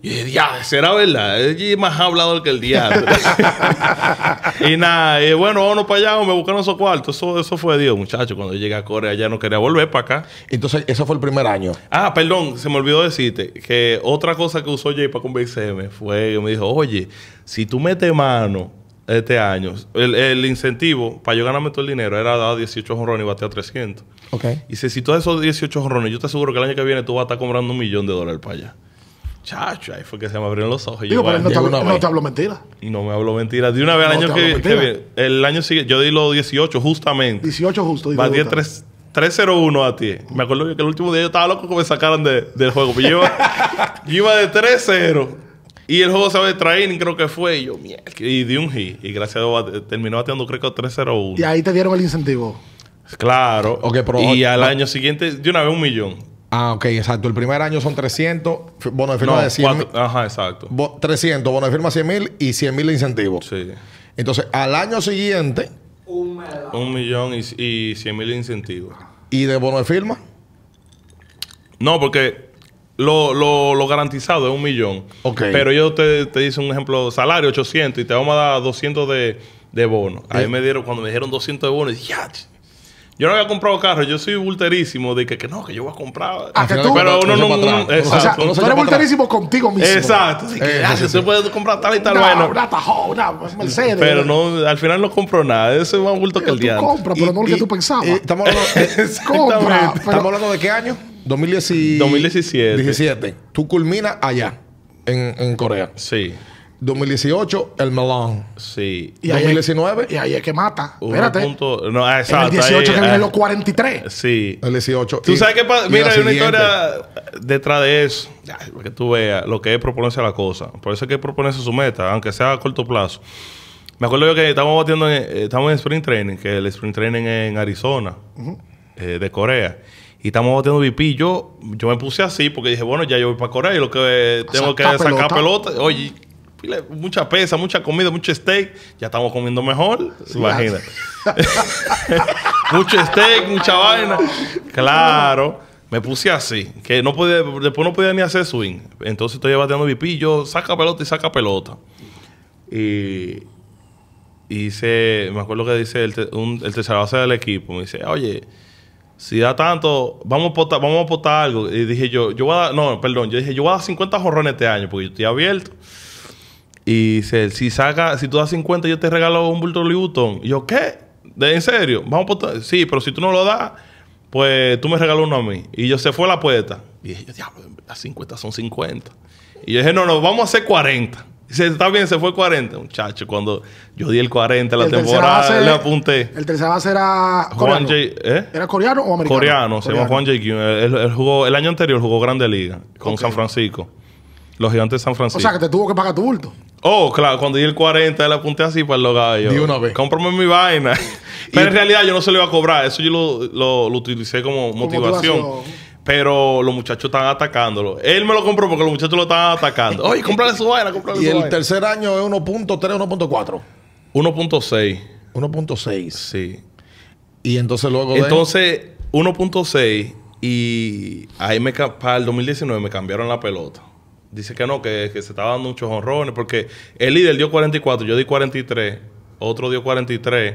Y dije, ya, será verdad. Es más hablado que el diablo. y nada, y bueno, vamos para allá, me buscaron esos cuartos. Eso, eso fue Dios, muchacho. Cuando llegué a Corea ya no quería volver para acá. Entonces, eso fue el primer año. Ah, perdón, se me olvidó decirte que otra cosa que usó Jay para convencerme fue que me dijo, oye, si tú metes mano este año, el, incentivo para yo ganarme todo el dinero era dar 18 jonrones y batear 300. ok Y si, si tú esos 18 jonrones, yo te aseguro que el año que viene tú vas a estar cobrando un millón de dólares para allá. Chacho, ahí fue que se me abrieron los ojos. Digo, yo, pero no, te, hablo no te, No me hablo mentira. De una vez al año que, que, El año siguiente, yo di los 18 justamente. 18 justo. Va 10 3, 0 1 a ti. Me acuerdo que el último día yo estaba loco que me sacaran de, del juego. yo, iba, de 3-0. Y el juego se va de training, creo que fue. Y yo, mierda. Y di un hit. Y gracias a Dios terminó bateando, creo que 3-0-1. Y ahí te dieron el incentivo. Claro. y al año siguiente, de una vez un millón. Ah, ok, exacto. El primer año son 300, bono de firma de 100 Ajá, exacto. 300, bono de firma 100 mil y 100 mil de incentivos. Sí. Entonces, al año siguiente... Un, millón y, y 100 mil de incentivos. ¿Y de bono de firma? No, porque lo, garantizado es un millón. Ok. Pero yo te, te hice un ejemplo, salario 800 y te vamos a dar 200 de, de bono. Ahí me dieron, cuando me dijeron 200 de bono, dije, ya, yo no había comprado carro, yo soy vulterísimo de que, que no, que yo voy a comprar. Ah, pero uno no. Un, exacto. O sea, tú eres vulterísimo contigo mismo. Exacto. Así que, gracias, eh, ah, si puede comprar tal y tal. bueno. una una Mercedes. Pero no, al final no compro nada. Ese es más bulto que el día. compra, pero no lo que tú pensabas. Estamos hablando de qué año? 2017. 2017. Tú culminas allá, en, en Corea. Sí. 2018, el Melón. Sí. Y 2019. y ahí es que mata. Espérate. Punto, no, exacto, el 18 que en los 43. Sí. El 18. Tú sabes sabes que mira, hay una historia detrás de eso. que tú veas lo que es proponerse a la cosa. Por eso es que proponerse su meta, aunque sea a corto plazo. Me acuerdo yo que estamos batiendo en, eh, estamos en sprint training, que el sprint training en Arizona, eh, de Corea y estamos batiendo VIP. Yo, yo me puse así porque dije, bueno, ya yo voy para Corea y lo que tengo que sacar pelota. pelota. Oye, mucha pesa, mucha comida, mucho steak. Ya estamos comiendo mejor. imagínate. mucho steak, mucha vaina. Claro. Me puse así, que no podía, después no podía ni hacer swing. Entonces estoy bateando mi yo saca pelota y saca pelota. Y hice, me acuerdo que dice el, tercer base del equipo, me dice, oye, si da tanto, vamos a vamos a aportar algo. Y dije yo, yo voy a dar, no, perdón, yo dije, yo voy a dar 50 jorrones este año, porque yo estoy abierto. Y dice, si saca, si tú das 50, yo te regalo un bulto de Louis Y yo, ¿qué? ¿En serio? Vamos Sí, pero si tú no lo das, pues tú me regalas uno a mí. Y yo se fue a la puerta Y dije, diablo, las 50 son 50. Y yo dije, no, no, vamos a hacer 40. Y dice, está bien, se fue 40. Muchacho, cuando yo di el 40 la temporada, le apunté. El tercer base era Juan ¿eh? ¿Era coreano o americano? Coreano, se llama Juan J. el año anterior jugó Grande Liga con San Francisco. Los gigantes de San Francisco. O sea, que te tuvo que pagar tu bulto. Oh, claro, cuando di el 40, él apunté así para el gallos. Y una vez. Cómprame mi vaina. Pero en realidad yo no se lo iba a cobrar. Eso yo lo, utilicé como, motivación. Pero los muchachos están atacándolo. Él me lo compró porque los muchachos lo estaban atacando. Oye, cómprale su vaina, cómprale su vaina. Y el tercer año es 1.3, 1.4. 1.6. 1.6. Sí. Y entonces luego. De... Entonces, 1.6. Y ahí me para el 2019 me cambiaron la pelota. Dice que no, que, se estaba dando muchos honrones, porque el líder dio 44, yo di 43, otro dio 43,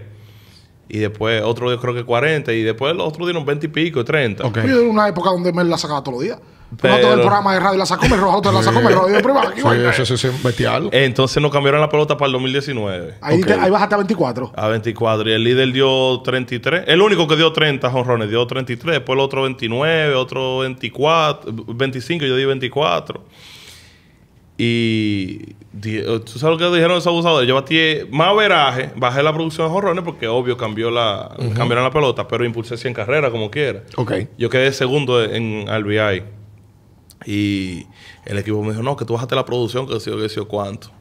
y después otro dio creo que 40, y después los otros dieron 20 y pico, 30. Yo en una época donde me la sacaba todos los días. Pero... Todo el programa de radio la sacó, me rojo, la sacó, me rojo, privado. Eso sí, Entonces nos cambiaron la pelota para el 2019. Ahí, ahí bajaste a 24. A 24. Y el líder dio 33. El único que dio 30 jonrones dio 33. Después el otro 29, otro 24, 25, yo di 24. Y eh, tú sabes lo que dijeron esos abusadores. Yo batí más veraje, bajé la producción de jorrones porque obvio cambió la, cambiaron la pelota, pero impulsé 100 carreras como quiera. Okay. Yo quedé segundo en RBI. Y el equipo me dijo, no, que tú bajaste la producción, que yo, que cuánto.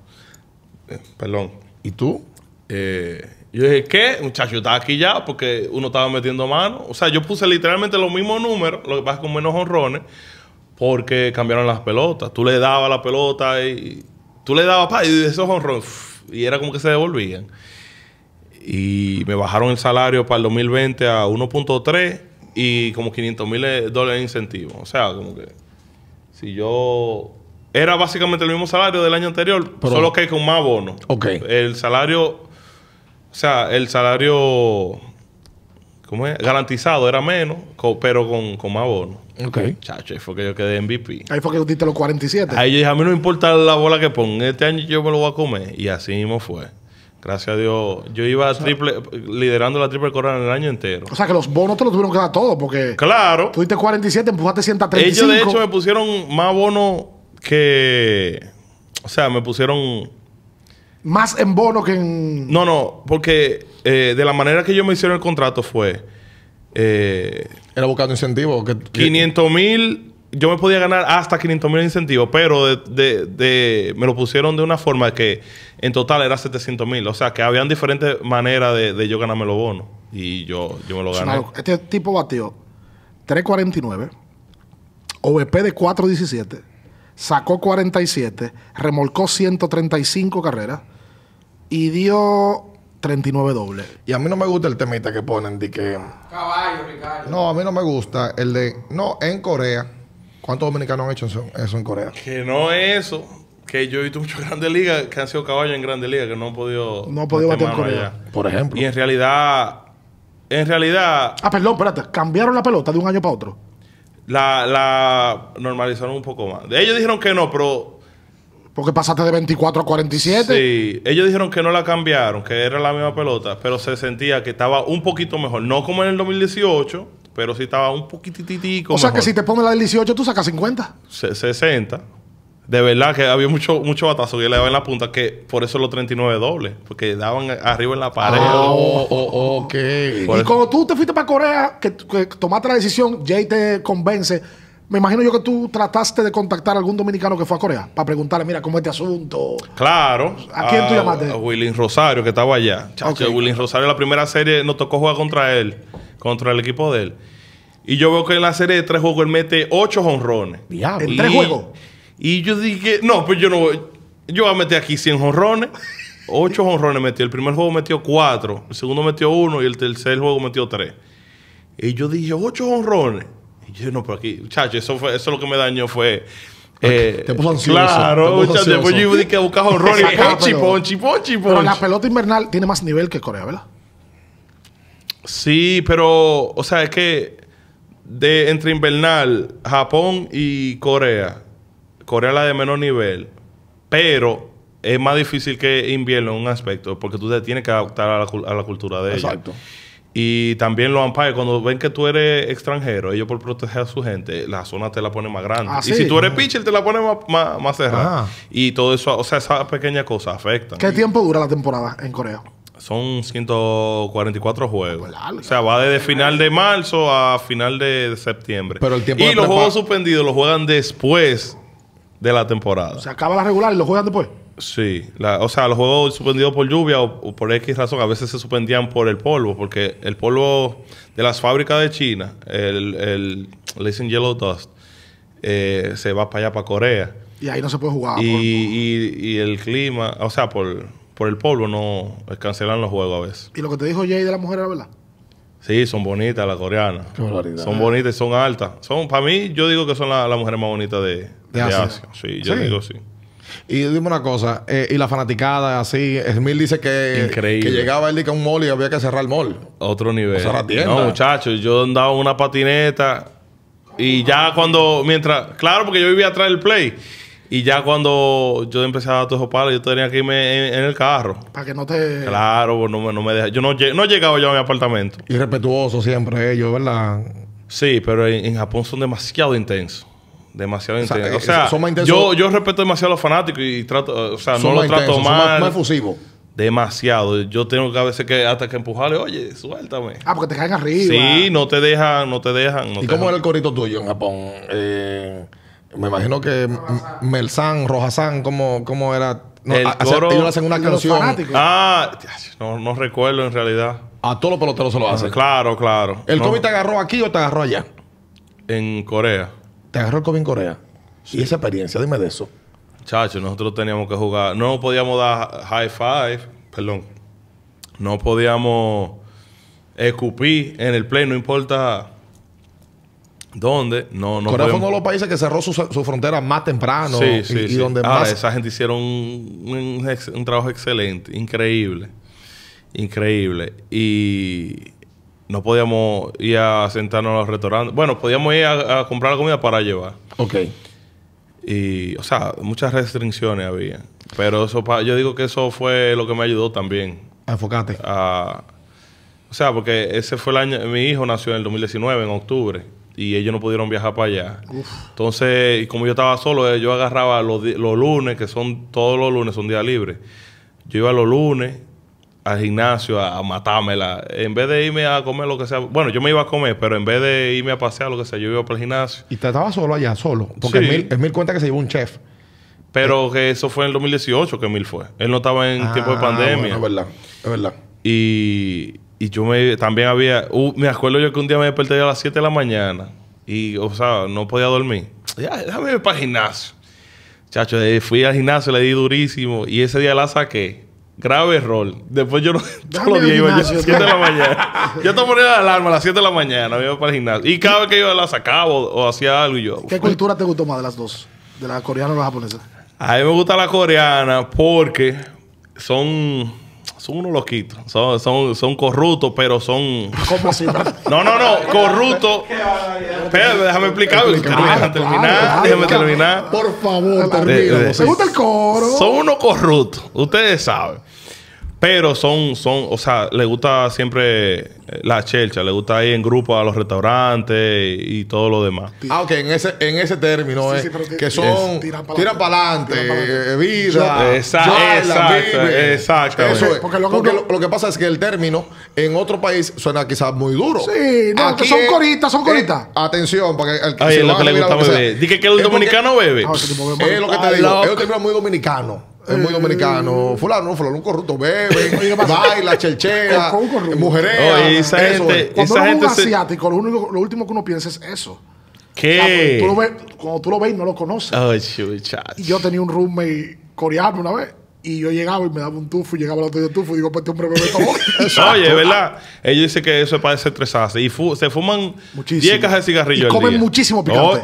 Eh, perdón. ¿Y tú? Eh, yo dije, ¿qué? Muchacho, estaba aquí ya porque uno estaba metiendo mano. O sea, yo puse literalmente los mismos números, lo que pasa con menos jorrones porque cambiaron las pelotas. Tú le dabas la pelota y tú le dabas pa, y esos y era como que se devolvían. Y me bajaron el salario para el 2020 a 1.3 y como 500 mil dólares de incentivo. O sea, como que si yo era básicamente el mismo salario del año anterior, solo que con más bono. Ok. El salario, o sea, el salario Garantizado era menos, pero con, con más bono. Ok. Chacho, ahí fue que yo quedé MVP. Ahí fue que tú diste los 47. Ahí yo dije, a mí no importa la bola que ponga, este año yo me lo voy a comer. Y así mismo fue. Gracias a Dios. Yo iba triple, liderando la triple corona el año entero. O sea que los bonos te los tuvieron que dar todos porque Claro. tú 47, empujaste 135. Ellos de hecho me pusieron más bono que... O sea, me pusieron más en bono que en. No, no, porque eh, de la manera que ellos me hicieron el contrato fue. Eh, era buscando incentivos. 500 mil. Yo me podía ganar hasta 500 mil incentivos, pero de, me lo pusieron de una forma que en total era 700 mil. O sea, que habían diferentes maneras de, yo ganarme los bonos. Y yo, me lo gané. este tipo batió 349, OVP de 417, sacó 47, remolcó 135 carreras y dio 39 dobles. Y a mí no me gusta el temita que ponen de que... Caballo, Ricardo. No, a mí no me gusta el de... No, en Corea. ¿Cuántos dominicanos han hecho eso en Corea? Que no es eso. Que yo he visto muchas grandes ligas que han sido caballos en grandes ligas que no han podido... No han podido bater en Corea. Por ejemplo. Y en realidad... En realidad... Ah, perdón, espérate. ¿Cambiaron la pelota de un año para otro? La, la normalizaron un poco más. de Ellos dijeron que no, pero porque pasaste de 24 a 47. Sí, ellos dijeron que no la cambiaron, que era la misma pelota, pero se sentía que estaba un poquito mejor. No como en el 2018, pero sí estaba un poquititico. O sea que si te pones la del 18, tú sacas 50. 60. De verdad que había mucho, mucho batazo que le daban en la punta, que por eso los 39 dobles, porque daban arriba en la pared. Ah, oh, oh, oh, ok. y cuando tú te fuiste para Corea, que, que tomaste la decisión, Jay te convence me imagino yo que tú trataste de contactar a algún dominicano que fue a Corea para preguntarle, mira, ¿cómo es este asunto? Claro. ¿A quién tú llamaste? A Willin Rosario, que estaba allá. Que okay. Rosario, la primera serie nos tocó jugar contra él, contra el equipo de él. Y yo veo que en la serie de tres juegos él mete ocho honrones. Diablo. ¿En y, tres juegos? Y yo dije, no, pues yo no voy. Yo voy a meter aquí 100 honrones. Ocho honrones metió. El primer juego metió cuatro. El segundo metió uno. Y el tercer juego metió tres. Y yo dije, ocho honrones yo no, pero aquí, Chacho, eso, fue, eso lo que me dañó fue. Eh, te puso ansioso. Claro, te ansioso. después yo dije que buscaba horror y ponchi, ponchi, ponchi, Pero la pelota invernal tiene más nivel que Corea, ¿verdad? Sí, pero, o sea, es que de entre invernal, Japón y Corea, Corea es la de menor nivel, pero es más difícil que invierno en un aspecto, porque tú te tienes que adaptar a la, cultura de ellos. Exacto. Y también los umpires, cuando ven que tú eres extranjero, ellos por proteger a su gente, la zona te la pone más grande. Ah, y si tú eres pitcher, te la pone más, cerrada. Ah. Y todo eso, o sea, esas pequeñas cosas afectan. ¿Qué tiempo dura la temporada en Corea? Son 144 juegos. Pues o sea, va desde final de marzo a final de septiembre. y los juegos suspendidos los juegan después de la temporada. Se acaba la regular y los juegan después. Sí, la, o sea, los juegos suspendidos por lluvia o, por X razón a veces se suspendían por el polvo, porque el polvo de las fábricas de China, el, el Yellow Dust, eh, se va para allá, para Corea. Y ahí no se puede jugar. Y, y, el clima, o sea, por, por el polvo no cancelan los juegos a veces. ¿Y lo que te dijo Jay de la mujer La verdad? Sí, son bonitas las coreanas. Son bonitas y son altas. Son, para mí, yo digo que son las mujeres más bonitas de, de, Asia. Sí, yo digo sí. Y dime una cosa, eh, y la fanaticada, así, Smil dice que, que llegaba él y que un mall y había que cerrar el mall. Otro nivel. No, muchachos, yo andaba una patineta y ya cuando, mientras, claro, porque yo vivía atrás del play. Y ya cuando yo empecé a dar todos esos palos, yo tenía que irme en, el carro. Para que no te. Claro, pues no, me, no me deja. Yo no, no llegaba yo a mi apartamento. Irrespetuoso siempre ellos, ¿verdad? Sí, pero en Japón son demasiado intensos demasiado intenso. O sea, eh, yo, yo respeto demasiado a los fanáticos y trato, o sea, no los trato mal. más, fusivo Demasiado. Yo tengo que a veces que hasta que empujarle, oye, suéltame. Ah, porque te caen arriba. Sí, no te dejan, no te dejan. No ¿Y cómo era el corito tuyo en Japón? Eh, me imagino que Melsan, Rojasan, ¿cómo, ¿cómo era? No, el coro, ellos hacen una canción. Ah, no, no recuerdo en realidad. A todos los peloteros se lo ah, hacen. Claro, claro. ¿El no. COVID te agarró aquí o te agarró allá? En Corea te agarró el COVID en Corea. Y esa experiencia, dime de eso. Chacho, nosotros teníamos que jugar. No podíamos dar high five, perdón. No podíamos escupir en el play, no importa dónde. No, no Corea fue uno de los países que cerró su, frontera más temprano. Sí, y, sí, y ah, Esa gente hicieron un trabajo excelente, increíble. Increíble. Y no podíamos ir a sentarnos a los restaurantes. Bueno, podíamos ir a, comprar comida para llevar. Ok. Y, o sea, muchas restricciones había. Pero eso, yo digo que eso fue lo que me ayudó también. Enfócate. A, o sea, porque ese fue el año, mi hijo nació en el 2019, en octubre, y ellos no pudieron viajar para allá. Entonces, como yo estaba solo, eh, yo agarraba los, los lunes, que son todos los lunes, son días libres. Yo iba los lunes, al gimnasio a, matármela. En vez de irme a comer lo que sea. Bueno, yo me iba a comer, pero en vez de irme a pasear lo que sea, yo iba para el gimnasio. Y te estaba solo allá, solo. Porque sí. Emil, cuenta que se llevó un chef. Pero que eso fue en el 2018 que mil fue. Él no estaba en ah, tiempo de pandemia. es verdad, es verdad. Y, y yo me, también había. Uh, me acuerdo yo que un día me desperté a las 7 de la mañana. Y, o sea, no podía dormir. Ya, déjame ir para el gimnasio. Chacho, eh, fui al gimnasio, le di durísimo. Y ese día la saqué. Grave error. Después yo no, todos los días iba a las 7 de la mañana. yo te ponía la alarma a las 7 de la mañana, me iba para el gimnasio. Y cada vez que yo la sacaba o, hacía algo, yo. ¿Qué cultura te gustó más de las dos? ¿De la coreana o la japonesa? A mí me gusta la coreana porque son son unos loquitos. Son, son, corruptos, pero son. No, no, no. Corruptos. Espérate, déjame explicar Déjame terminar. déjame terminar. Por favor, termina. ¿Se gusta el coro? Son unos corruptos. Ustedes saben. Pero son, son, o sea, le gusta siempre eh, la chelcha, le gusta ir en grupo a los restaurantes y, todo lo demás. Ah, ok, en ese, en ese término eh, es que, son tiran para adelante, vida, exacto, exacto. Eso es. Porque, lo, lo, que pasa es que el término en otro país suena quizás muy duro. Sí, no, Aquí son coritas, son eh, coritas. atención, porque el que se es lo que Dice que el dominicano ah, bebe. Es lo que te digo, es un término muy dominicano es muy eh, dominicano. Fulano, fulano, un corrupto bebe, baila, chelchea, mujereo. esa cuando uno gente es un asiático, lo, último que uno piensa es eso. ¿Qué? cuando tú lo ves, no lo conoces. Oh, y yo tenía un roommate coreano una vez. Y yo llegaba y me daba un tufo y llegaba el otro de tufo y digo, pues este hombre bebe todo. Oye, es ¿verdad? Ellos dicen que eso es para desestresarse. Y se fuman 10 cajas de cigarrillos. Y comen muchísimo picante.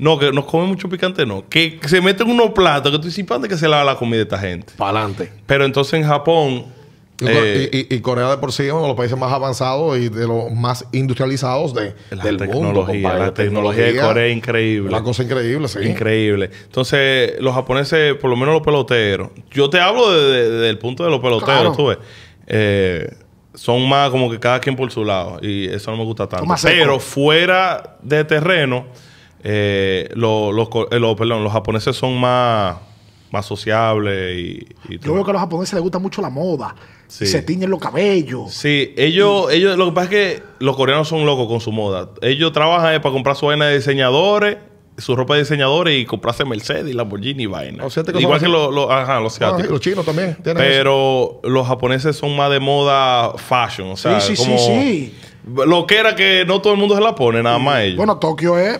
No, que nos come mucho picante, no. Que se meten unos platos que tú dices, ¿para que se lava la comida de esta gente? Para adelante. Pero entonces en Japón. Y, eh, Corea de por sí uno de los países más avanzados y de los más industrializados de, la del La, tecnología de Corea es increíble. La cosa increíble, sí. Increíble. Entonces, los japoneses, por lo menos los peloteros, yo te hablo desde el punto de los peloteros, tú ves. Eh, son más como que cada quien por su lado y eso no me gusta tanto. Pero fuera de terreno eh, eh los, japoneses son más, más sociables y, Yo veo que a los japoneses les gusta mucho la moda. Se tiñen los cabellos. Sí, ellos, ellos, lo que pasa es que los coreanos son locos con su moda. Ellos trabajan eh, para comprar su vaina de diseñadores, su ropa de diseñadores y comprarse Mercedes, Lamborghini y vaina. Este Igual que los, los, ah, los, chinos también. Pero los japoneses son más de moda fashion. O sea, sí, sí, sí, Lo que era que no todo el mundo se la pone, nada más ellos. Bueno, Tokio es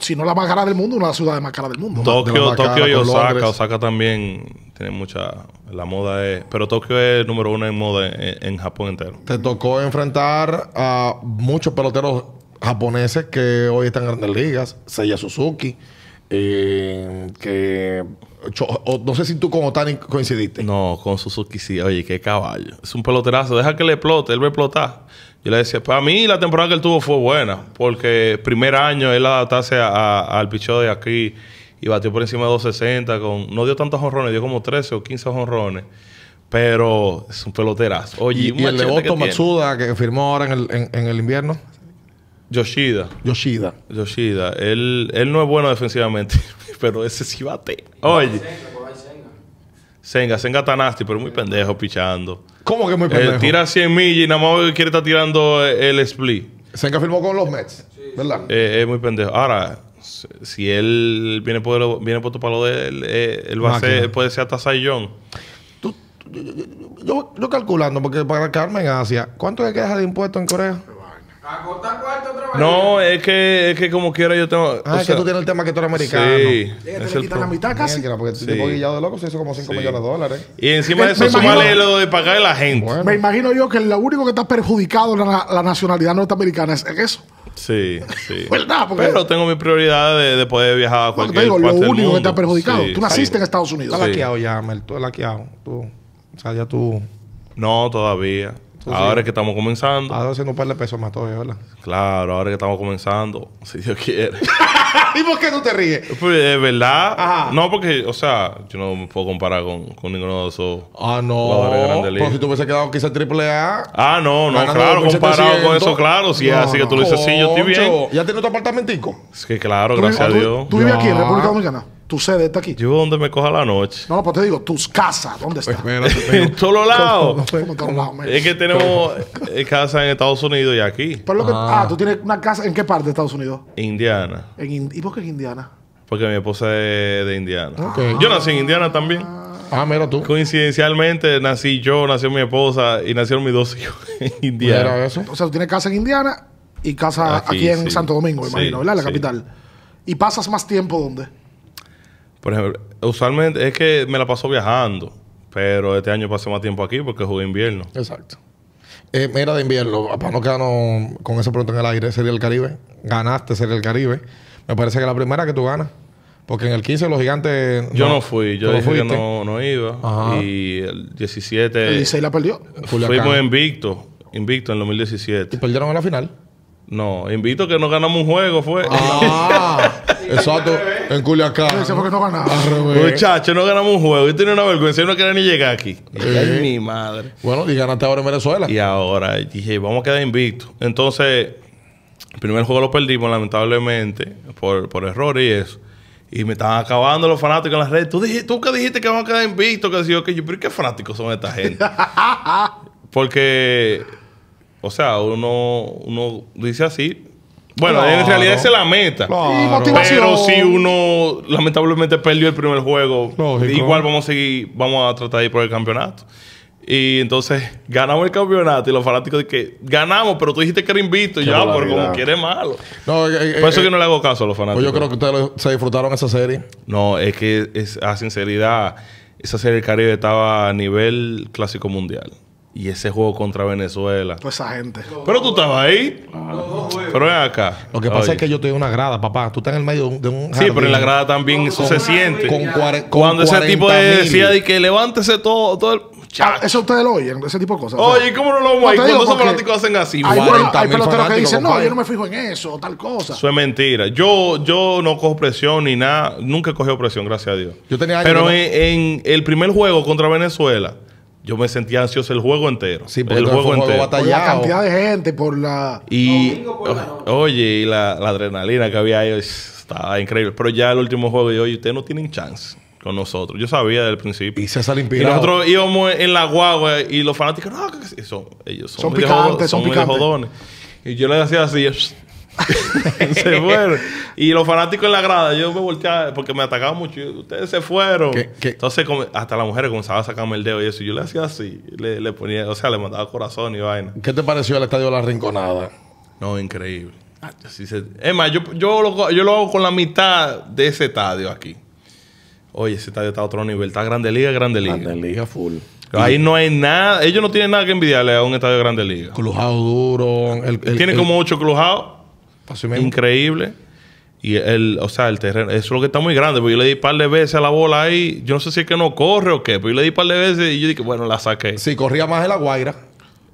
si no la más cara del mundo, una de las ciudades más cara del mundo. Tokio, Tokio y Osaka. Osaka también tiene mucha. La moda es. Pero Tokio es el número uno en moda en, Japón entero. Te tocó enfrentar a muchos peloteros japoneses que hoy están en grandes ligas. Seiya Suzuki. Eh, que no sé si tú con Otani coincidiste. No, con Suzuki sí. Oye, qué caballo. Es un peloterazo. Deja que le explote. Él va a explotar. Yo le decía, para mí la temporada que él tuvo fue buena, porque primer año él adaptarse al pichón de aquí y batió por encima de 260, con, no dio tantos honrones, dio como 13 o 15 honrones. Pero es un peloterazo. Oye, y, el el Otto Matsuda que firmó ahora en el, el invierno. Yoshida. Yoshida. Yoshida. Él, él no es bueno defensivamente, pero ese sí bate. Oye. Senga, Senga está nasty, pero muy pendejo pichando. ¿Cómo que muy eh, pendejo? tira 100 millas y nada más quiere estar tirando el split. Senga firmó con los Mets, ¿verdad? Eh, es muy pendejo. Ahora, si él viene puesto viene por tu palo, de él, eh, va a ser, puede ser hasta Saiyón. Yo, yo, calculando, porque para Carmen en Asia, ¿cuánto le queda de impuesto en Corea? No, es que, es que como quiera yo tengo. Ah, es que tú tienes el tema que tú eres americano. Sí. Es te quitan la mitad casi. Mierda, porque te te guillado de loco se hizo como 5 millones de dólares. Y encima de eso, sumale lo de pagar la gente. Me imagino yo que lo único que está perjudicado la, nacionalidad norteamericana es eso. Sí, sí. ¿Verdad? Porque Pero tengo mi prioridad de, poder viajar a cualquier país. Lo único que está perjudicado. tú naciste en Estados Unidos. has laqueado ya, Mel. Tú laqueado. Tú, o sea, ya tú. No, todavía ahora que estamos comenzando. Ahora se un par de pesos más todavía, ¿verdad? Claro, ahora que estamos comenzando, si Dios quiere. ¿Y por qué tú te ríes? Pues, es verdad. Ajá. No, porque, o sea, yo no me puedo comparar con, ninguno de esos ah, no. si tú hubiese quedado quizás triple A. Ah, no, no, claro, comparado con eso, claro. Si así que tú lo dices, sí, yo estoy bien. ¿Ya tienes tu apartamentico? Es que claro, gracias a Dios. ¿Tú, tú vives aquí en República Dominicana? Tu sede está aquí. Yo donde me coja la noche. No, pues te digo, tus casas, ¿dónde pues están? en todos lados. es que tenemos eh, casa en Estados Unidos y aquí. Ah. ah. tú tienes una casa en qué parte de Estados Unidos? Indiana. ¿Y por qué en Indiana? Porque mi esposa es de Indiana. Ah. Yo nací en Indiana también. Ah, mira tú. Coincidencialmente nací yo, nació mi esposa y nacieron mis dos hijos en Indiana. O sea, tú tienes casa en Indiana y casa aquí, en Santo Domingo, imagino, ¿verdad? La capital. ¿Y pasas más tiempo dónde? Por ejemplo, usualmente es que me la paso viajando, pero este año pasé más tiempo aquí porque jugué invierno. Exacto. Eh, mira, de invierno, para no quedarnos con ese pronto en el aire, Sería el Caribe. Ganaste Sería el Caribe. Me parece que la primera que tú ganas. Porque en el 15 los gigantes. Yo no, fui, yo no, iba. Y el 17. El 16 la perdió. Fuimos invicto, invicto en el 2017. Y perdieron en la final. No, invito que no ganamos un juego, fue. Ah, exacto, en Culiacán. Eso no ganamos. Muchachos, no ganamos un juego. Yo tenía una vergüenza, yo no quería ni llegar aquí. Ay, mi madre. Bueno, y ganaste ahora en Venezuela. Y ahora dije, vamos a quedar invictos. Entonces, el primer juego lo perdimos, lamentablemente, por, por y eso. Y me estaban acabando los fanáticos en las redes. Tú, dijiste, tú que dijiste que vamos a quedar invictos, que yo, que yo, pero ¿qué fanáticos son esta gente? Porque o sea, uno, uno dice así. Bueno, en realidad esa es la meta. Pero si uno lamentablemente perdió el primer juego, igual vamos a seguir, vamos a tratar de ir por el campeonato. Y entonces ganamos el campeonato y los fanáticos dicen que ganamos, pero tú dijiste que era invito, ya, pero como quiere malo. Eh, eh, por eso eh, que no le hago caso a los fanáticos. Pues yo creo que ustedes se disfrutaron esa serie. No, es que a sinceridad, esa serie del Caribe estaba a nivel clásico mundial. Y ese juego contra Venezuela. Toda esa gente. Pero tú estabas ahí. Pero ven acá. Lo que pasa es que yo estoy en una grada, papá. Tú estás en el medio de un. Jardín. Sí, pero en la grada también eso se siente. Con Cuando ese tipo de decía de que levántese todo, todo el. Ah, eso ustedes lo oyen, ese tipo de cosas. Oye, ¿cómo no lo oyen? Cuando esos fanáticos hacen así? Hay, hay peloteros que dicen, no, yo no me fijo en eso, tal cosa. Eso es mentira. Yo, yo no cojo presión ni nada. Nunca he cogido presión, gracias a Dios. Yo tenía Pero en el primer juego contra Venezuela yo me sentía ansioso el juego entero. Sí, porque el juego, juego entero. Batallado. la cantidad de gente, por la. Y, por oye, y la, adrenalina que había ahí estaba increíble. Pero ya el último juego, de oye, ustedes no tienen chance con nosotros. Yo sabía desde el principio. Y se Impirado. Y nosotros íbamos en la guagua y los fanáticos, no, son, ellos son, son picantes, son, son picantes. jodones. Y yo le decía así, se fueron. Y los fanáticos en la grada, yo me volteaba porque me atacaba mucho. Ustedes se fueron. Entonces, hasta la mujer comenzaba a sacarme el dedo y eso. Yo le hacía así. Le, ponía, o sea, le mandaba corazón y vaina. ¿Qué te pareció el estadio La Rinconada? No, increíble. Es más, yo, yo, lo, hago con la mitad de ese estadio aquí. Oye, ese estadio está a otro nivel. Está Grande Liga, Grande Liga. Grande Liga full. Ahí no hay nada. Ellos no tienen nada que envidiarle a un estadio Grande Liga. Clujado duro. Tiene como 8 crujados increíble. Y el, o sea, el terreno, eso es lo que está muy grande. yo le di un par de veces a la bola ahí. Yo no sé si es que no corre o qué, pero yo le di un par de veces y yo dije, bueno, la saqué. Sí, corría más en la guaira.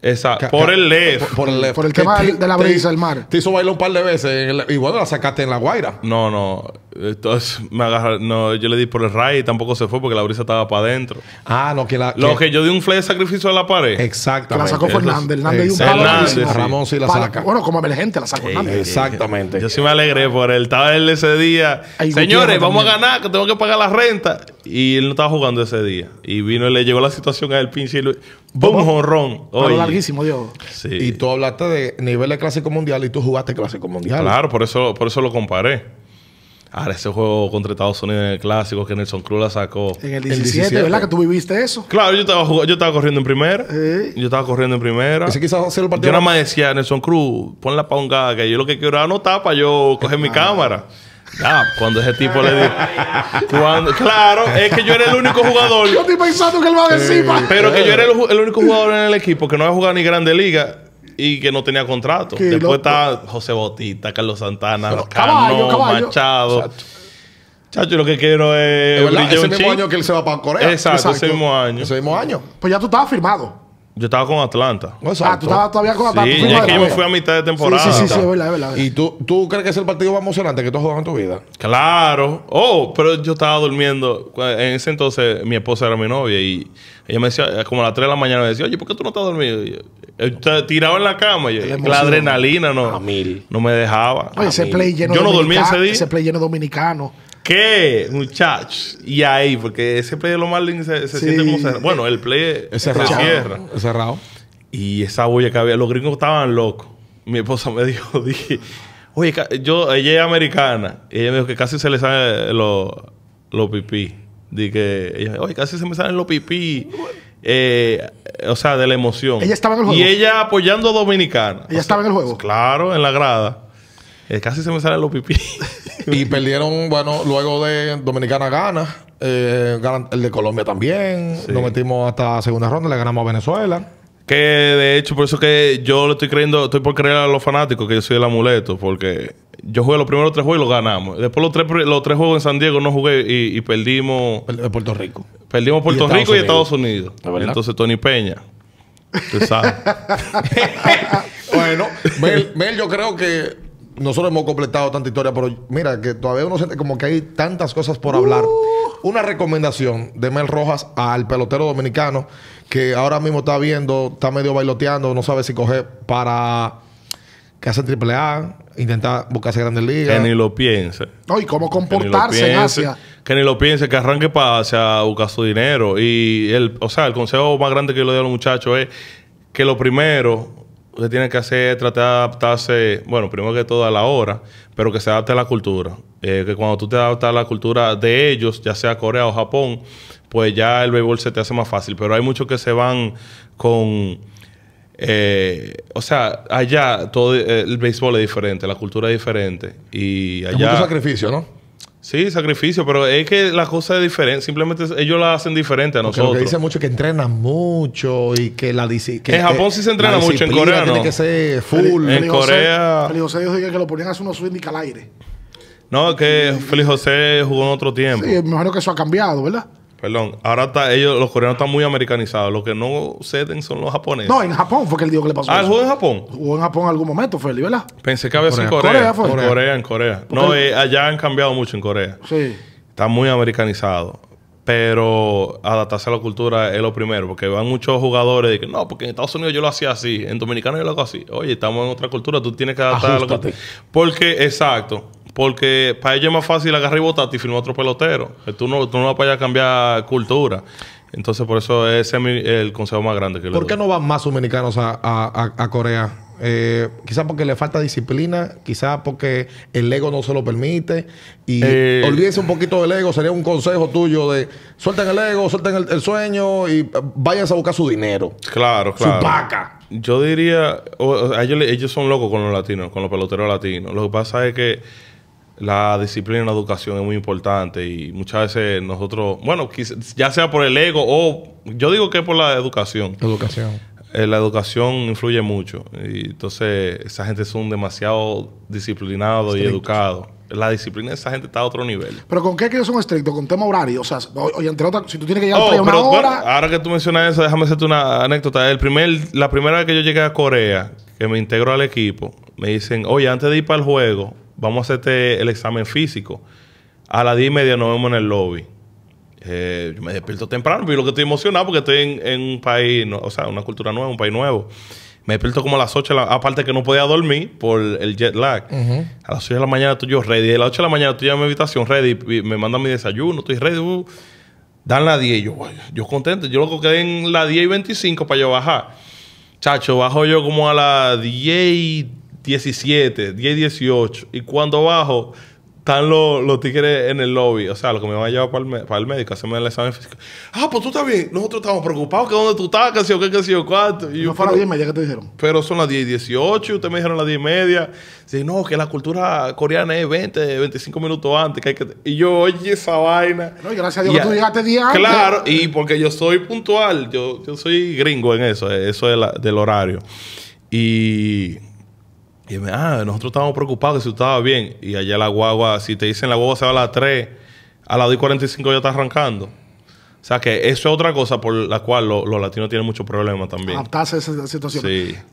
Exacto. Por el left. Por, el tema de la brisa, del mar. Te hizo bailar un par de veces Igual y bueno, la sacaste en la guaira. No, no. Entonces me agarra, no, yo le di por el ray y tampoco se fue porque la brisa estaba para adentro. Ah, lo que la. Lo que, yo di un fle de sacrificio a la pared. Exactamente. Que la sacó Fernández. Hernández dio un Ramón sí la saca. Bueno, como emergente la sacó Hernández. Exactamente. Yo sí me alegré por él. Estaba él ese día. Señores, vamos a ganar, que tengo que pagar la renta. Y él no estaba jugando ese día. Y vino, y le llegó la situación a él, pinche y lo... ¡Bum! jorrón! Pero larguísimo, Dios. Y tú hablaste de nivel de clásico mundial y tú jugaste clásico mundial. Claro, por eso, por eso lo comparé. Ahora, ese juego contra Estados Unidos en el clásico que Nelson Cruz la sacó. En el 17, ¿verdad? Que tú viviste eso. Claro, yo estaba, yo estaba corriendo en primera. Yo estaba corriendo en primera. Yo nada más decía, Nelson Cruz, pon la pongada, que yo lo que quiero era anotar para yo coger mi ah. cámara. Ya, ah, cuando ese tipo le dijo. claro, es que yo era el único jugador. yo estoy pensando que él va a decir, Pero que yo era el, único jugador en el equipo que no había jugado ni Grande Liga y que no tenía contrato. Después está José Botita, Carlos Santana, Pero, Machado. Chacho, lo que quiero es. es ese mismo año que él se va para Corea. Exacto, Exacto, ese mismo año. Ese mismo año. Pues ya tú estabas firmado. Yo estaba con Atlanta. Ah, ah, tú estabas todavía con Atlanta. Sí, es que yo me fui a mitad de temporada. Sí, sí, sí, es verdad, es verdad. ¿Y tú, tú crees que es el partido más emocionante que tú has jugado en tu vida? Claro. Oh, pero yo estaba durmiendo. En ese entonces mi esposa era mi novia y ella me decía, como a las 3 de la mañana, me decía, oye, ¿por qué tú no estás dormido? Yo, eh, tirado en la cama. la, adrenalina no, no me dejaba. Oye, ese play lleno yo no dormí ese día. Ese play lleno dominicano ¿Qué? Muchachos. Y ahí, porque ese play de los Marlins se, siente como cerrado. Bueno, el play Se cierra. cerrado. Y esa huella que había, los gringos estaban locos. Mi esposa me dijo, dije, oye, yo, ella es americana. Y ella me dijo que casi se le salen los lo pipí. Dije, oye, casi se me salen los pipí. Eh, o sea, de la emoción. Ella estaba en el juego. Y ella apoyando a Dominicana. Ella estaba en el juego. Claro, en la grada. Eh, casi se me salen los pipí. y perdieron, bueno, luego de Dominicana gana. Eh, el de Colombia también. lo metimos hasta segunda ronda, le ganamos a Venezuela. Que de hecho, por eso que yo le estoy creyendo, estoy por creer a los fanáticos que yo soy el amuleto, porque yo jugué los primeros tres juegos y los ganamos. Después los tres, los tres juegos en San Diego no jugué y, perdimos. El Puerto Rico. Perdimos Puerto Rico y Estados Unidos. Entonces Tony Peña. Tú sabes. bueno, Mel, yo creo que nosotros hemos completado tanta historia, pero mira, que todavía uno siente como que hay tantas cosas por hablar. Uh. Una recomendación de Mel Rojas al pelotero dominicano que ahora mismo está viendo, está medio bailoteando, no sabe si coger para que hace triple A, intentar buscarse grandes ligas. Que ni lo piense. No, y cómo comportarse en Asia. Que ni lo piense, que arranque para buscar su dinero. Y el, o sea, el consejo más grande que yo le doy a los muchachos es que lo primero, usted tiene que hacer, tratar de adaptarse, bueno, primero que todo a la hora, pero que se adapte a la cultura. Eh, que cuando tú te adaptas a la cultura de ellos, ya sea Corea o Japón, pues ya el béisbol se te hace más fácil. Pero hay muchos que se van con... Eh, o sea, allá todo eh, el béisbol es diferente, la cultura es diferente. Y allá... sacrificio, ¿no? Sí, sacrificio, pero es que la cosa es diferente. Simplemente ellos la hacen diferente a nosotros. lo que dicen mucho que entrenan mucho y que la disciplina. En Japón sí se entrena mucho, en Corea no. Tiene que ser full. en Corea. Feliz José dijo que lo ponían a hacer unos swing al aire. No, que Feli José jugó en otro tiempo. Sí, me imagino que eso ha cambiado, ¿verdad? Perdón, ahora está, ellos, los coreanos están muy americanizados. Los que no ceden son los japoneses. No, en Japón fue que él dijo que le pasó. Ah, en Japón. Jugó en Japón en algún momento, Feli, ¿verdad? Pensé que había sido en Corea. Corea, en Corea. no, eh, allá han cambiado mucho en Corea. Sí. Está muy americanizado. Pero adaptarse a la cultura es lo primero, porque van muchos jugadores de que no, porque en Estados Unidos yo lo hacía así, en Dominicano yo lo hago así. Oye, estamos en otra cultura, tú tienes que adaptar a a la cultura. Porque, exacto. Porque para ellos es más fácil agarrar y botar y firmar otro pelotero. Eh, tú no, tú no vas para allá a cambiar cultura. Entonces, por eso es el consejo más grande que le doy. ¿Por qué no van más dominicanos a, a, a Corea? Eh, quizás porque le falta disciplina, quizás porque el ego no se lo permite. Y eh, un poquito del ego, sería un consejo tuyo de suelten el ego, suelten el, sueño y eh, váyanse a buscar su dinero. Claro, claro. Su vaca. Yo diría, ellos son locos con los latinos, con los peloteros latinos. Lo que pasa es que la disciplina en la educación es muy importante y muchas veces nosotros, bueno, ya sea por el ego o yo digo que por la educación. Educación. Eh, la educación influye mucho y entonces esa gente son demasiado disciplinado y educado La disciplina de esa gente está a otro nivel. ¿Pero con qué que son estrictos? ¿Con tema horario? O sea, oye, si tú tienes que llegar oh, a una hora... ahora que tú mencionas eso, déjame hacerte una anécdota. El primer, la primera vez que yo llegué a Corea, que me integro al equipo, me dicen, oye, antes de ir para el juego, vamos a hacerte el examen físico. A las 10 y media nos vemos en el lobby. Eh, yo me despierto temprano, pero lo que estoy emocionado porque estoy en, un país, o sea, una cultura nueva, un país nuevo. Me despierto como a las 8 de la Aparte que no podía dormir por el jet lag. A las 8 de la mañana estoy yo ready. A las 8 de la mañana estoy en mi habitación ready. me mandan mi desayuno, estoy ready. Uh. dan la 10. Yo, yo contento. Yo lo quedé en la 10 y 25 para yo bajar. Chacho, bajo yo como a las 10 y 17, 10, 18. Y cuando bajo, están los, los tigres en el lobby. O sea, lo que me van a llevar para el, para el médico, hacerme el examen físico. Ah, pues tú estás bien. Nosotros estamos preocupados que dónde tú estás, qué ha sido, qué, ha sido, cuánto. no fue a las 10 y media que te dijeron. Pero son las 10 y 18 y ustedes me dijeron las 10 y media. no, que la cultura coreana es 20, 25 minutos antes. Que hay que... Y yo, oye, esa vaina. No, yo gracias a Dios que tú llegaste 10 antes. Claro, y porque yo soy puntual. Yo, yo soy gringo en eso. Eso es del horario. Y y me, ah, nosotros estábamos preocupados que si tú bien. Y allá la guagua, si te dicen la guagua se va a las 3, a las 45 ya está arrancando. O sea que eso es otra cosa por la cual los latinos tienen muchos problemas también. Adaptarse a esa situación.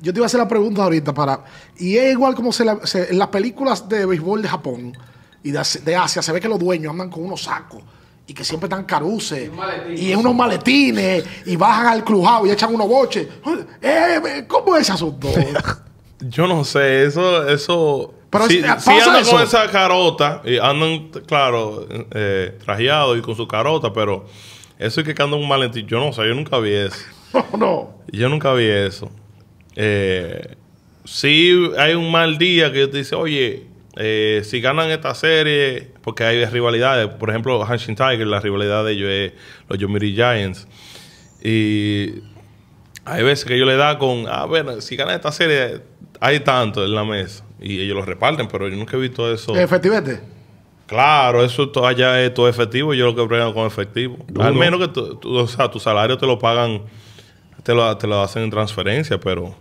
Yo te iba a hacer la pregunta ahorita para. Y es igual como se, en las películas de béisbol de Japón y de, Asia se ve que los dueños andan con unos sacos y que siempre están caruces y, en unos maletines y bajan al crujado y echan unos boches. Eh, eh, ¿Cómo es ese asunto? Yo no sé, eso, eso. Pero si, ah, si andan con esa carota, y andan, claro, eh, trajeados y con su carota, pero eso es que andan un malentendido Yo no sé, yo nunca vi eso. no, Yo nunca vi eso. Eh, si hay un mal día que te dice, oye, eh, si ganan esta serie, porque hay rivalidades, por ejemplo, Hanshin Tiger, la rivalidad de ellos es los Yomiri Giants. Y hay veces que yo le da con, ah, bueno, si ganan esta serie, hay tanto en la mesa y ellos lo reparten, pero yo nunca he visto eso. ¿Efectivamente? Claro, eso todo allá es todo efectivo. Yo lo que problema con efectivo. Al menos que tu, o sea, tu salario te lo pagan, te lo, te lo hacen en transferencia, pero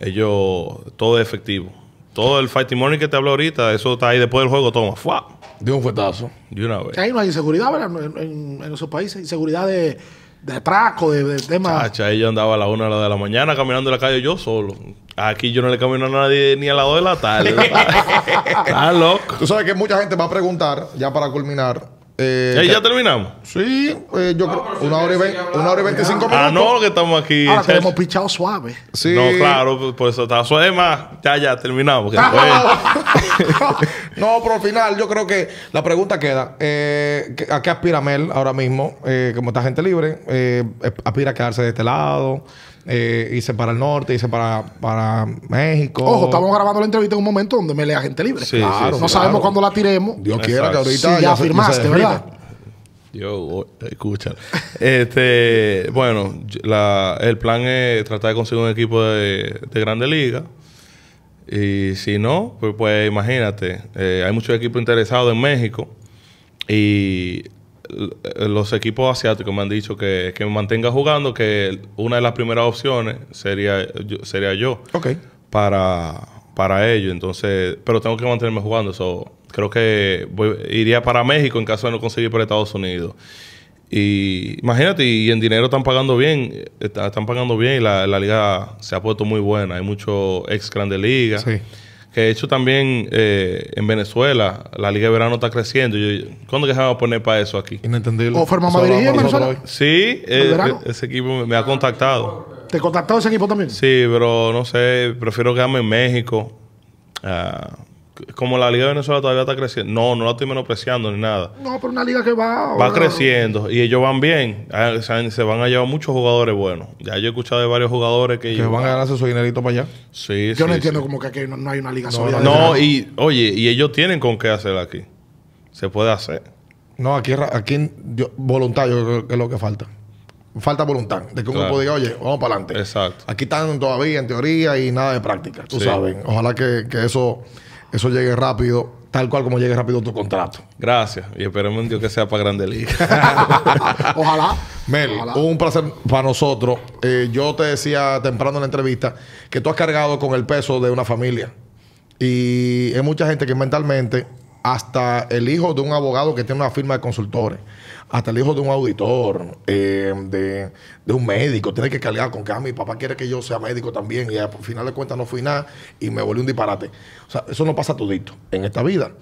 ellos, todo es efectivo. Todo el fighting money que te hablo ahorita, eso está ahí después del juego, toma, ¡fua! De un fuetazo. De una vez. Ahí no hay inseguridad, ¿verdad? en esos países. Inseguridad de de traco de, de Chacha, yo andaba a las 1 de la mañana caminando en la calle yo solo. Aquí yo no le camino a nadie ni a las 2 de la tarde. Está loco. Tú sabes que mucha gente va a preguntar, ya para culminar, eh, ¿Y ya terminamos? Sí, pues, yo creo. Una hora, y ve, una hora y 25 minutos. Ah, no, que estamos aquí. Ahora que hemos pichado suave. Sí. No, claro, por eso está suave más. Ya, ya terminamos. no, pero al final, yo creo que la pregunta queda: eh, ¿a qué aspira Mel ahora mismo? Eh, como está gente libre, eh, ¿aspira a quedarse de este lado? eh, hice para el norte, hice para, para México. Ojo, estamos grabando la entrevista en un momento donde me lea gente libre. claro, no sabemos cuándo la tiremos. Dios quiera que ahorita. ya, firmaste, ¿verdad? Yo, escucha. este, bueno, el plan es tratar de conseguir un equipo de, de Grande Liga. Y si no, pues, pues imagínate, eh, hay muchos equipos interesados en México. Y eh, los equipos asiáticos me han dicho que, me mantenga jugando, que una de las primeras opciones sería yo. Sería yo Para, para ello. Entonces, pero tengo que mantenerme jugando. Eso creo que iría para México en caso de no conseguir por Estados Unidos. Y imagínate, y en dinero están pagando bien, están pagando bien y la, liga se ha puesto muy buena. Hay muchos ex de liga Sí que de hecho también eh, en Venezuela la Liga de Verano está creciendo. ¿Cuándo que se va a poner para eso aquí? ¿O forma Madrid en Venezuela? Sí, eh, e-, ese equipo me, ha contactado. ¿Te ha contactado ese equipo también? Sí, pero no sé, prefiero quedarme en México. Ah como la Liga de Venezuela todavía está creciendo, no, no la estoy menospreciando ni nada. No, pero una liga que va. Va creciendo y ellos van bien. Ah, se van a llevar muchos jugadores buenos. Ya yo he escuchado de varios jugadores que. Que van a ganarse su dinerito para allá. Sí, Yo no entiendo cómo como que aquí no, hay una liga No, y oye, y ellos tienen con qué hacer aquí. Se puede hacer. No, aquí, aquí voluntad, yo que es lo que falta falta voluntad de que un grupo diga, oye, vamos para adelante. Exacto. Aquí están todavía en teoría y nada de práctica, tú sabes. Ojalá que, que, eso eso llegue rápido, tal cual como llegue rápido tu contrato. Gracias. Y esperemos en Dios que sea para Grande Liga. Ojalá. Mel, un placer para nosotros. Eh, yo te decía temprano en la entrevista que tú has cargado con el peso de una familia. Y hay mucha gente que mentalmente hasta el hijo de un abogado que tiene una firma de consultores, hasta el hijo de un auditor, eh, de, un médico, tiene que cargar con que a ah, mi papá quiere que yo sea médico también y al final de cuentas no fui nada y me volví un disparate. O sea, eso no pasa todito en esta vida.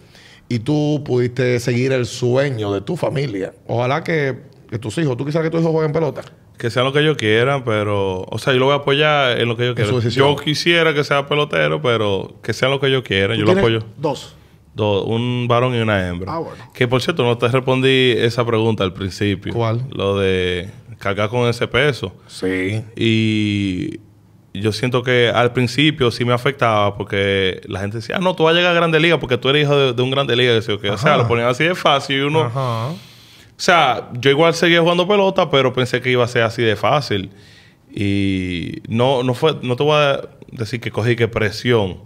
Y tú pudiste seguir el sueño de tu familia. Ojalá que, tus hijos, tú quisieras que tus hijos jueguen pelota. Que sea lo que ellos quieran, pero. O sea, yo lo voy a apoyar en lo que ellos quieran. Yo quisiera que sea pelotero, pero que sea lo que ellos quieran. Yo lo apoyo. Dos un varón y una hembra. Ah, bueno. Que por cierto, no te respondí esa pregunta al principio. ¿Cuál? Lo de cargar con ese peso. Sí. Y yo siento que al principio sí me afectaba porque la gente decía, ah, no, tú vas a llegar a Grande Liga porque tú eres hijo de, un Grande Liga. Decía, O sea, lo ponían así de fácil y uno... Ajá. O sea, yo igual seguía jugando pelota, pero pensé que iba a ser así de fácil. Y no, no fue, no te voy a decir que cogí que presión,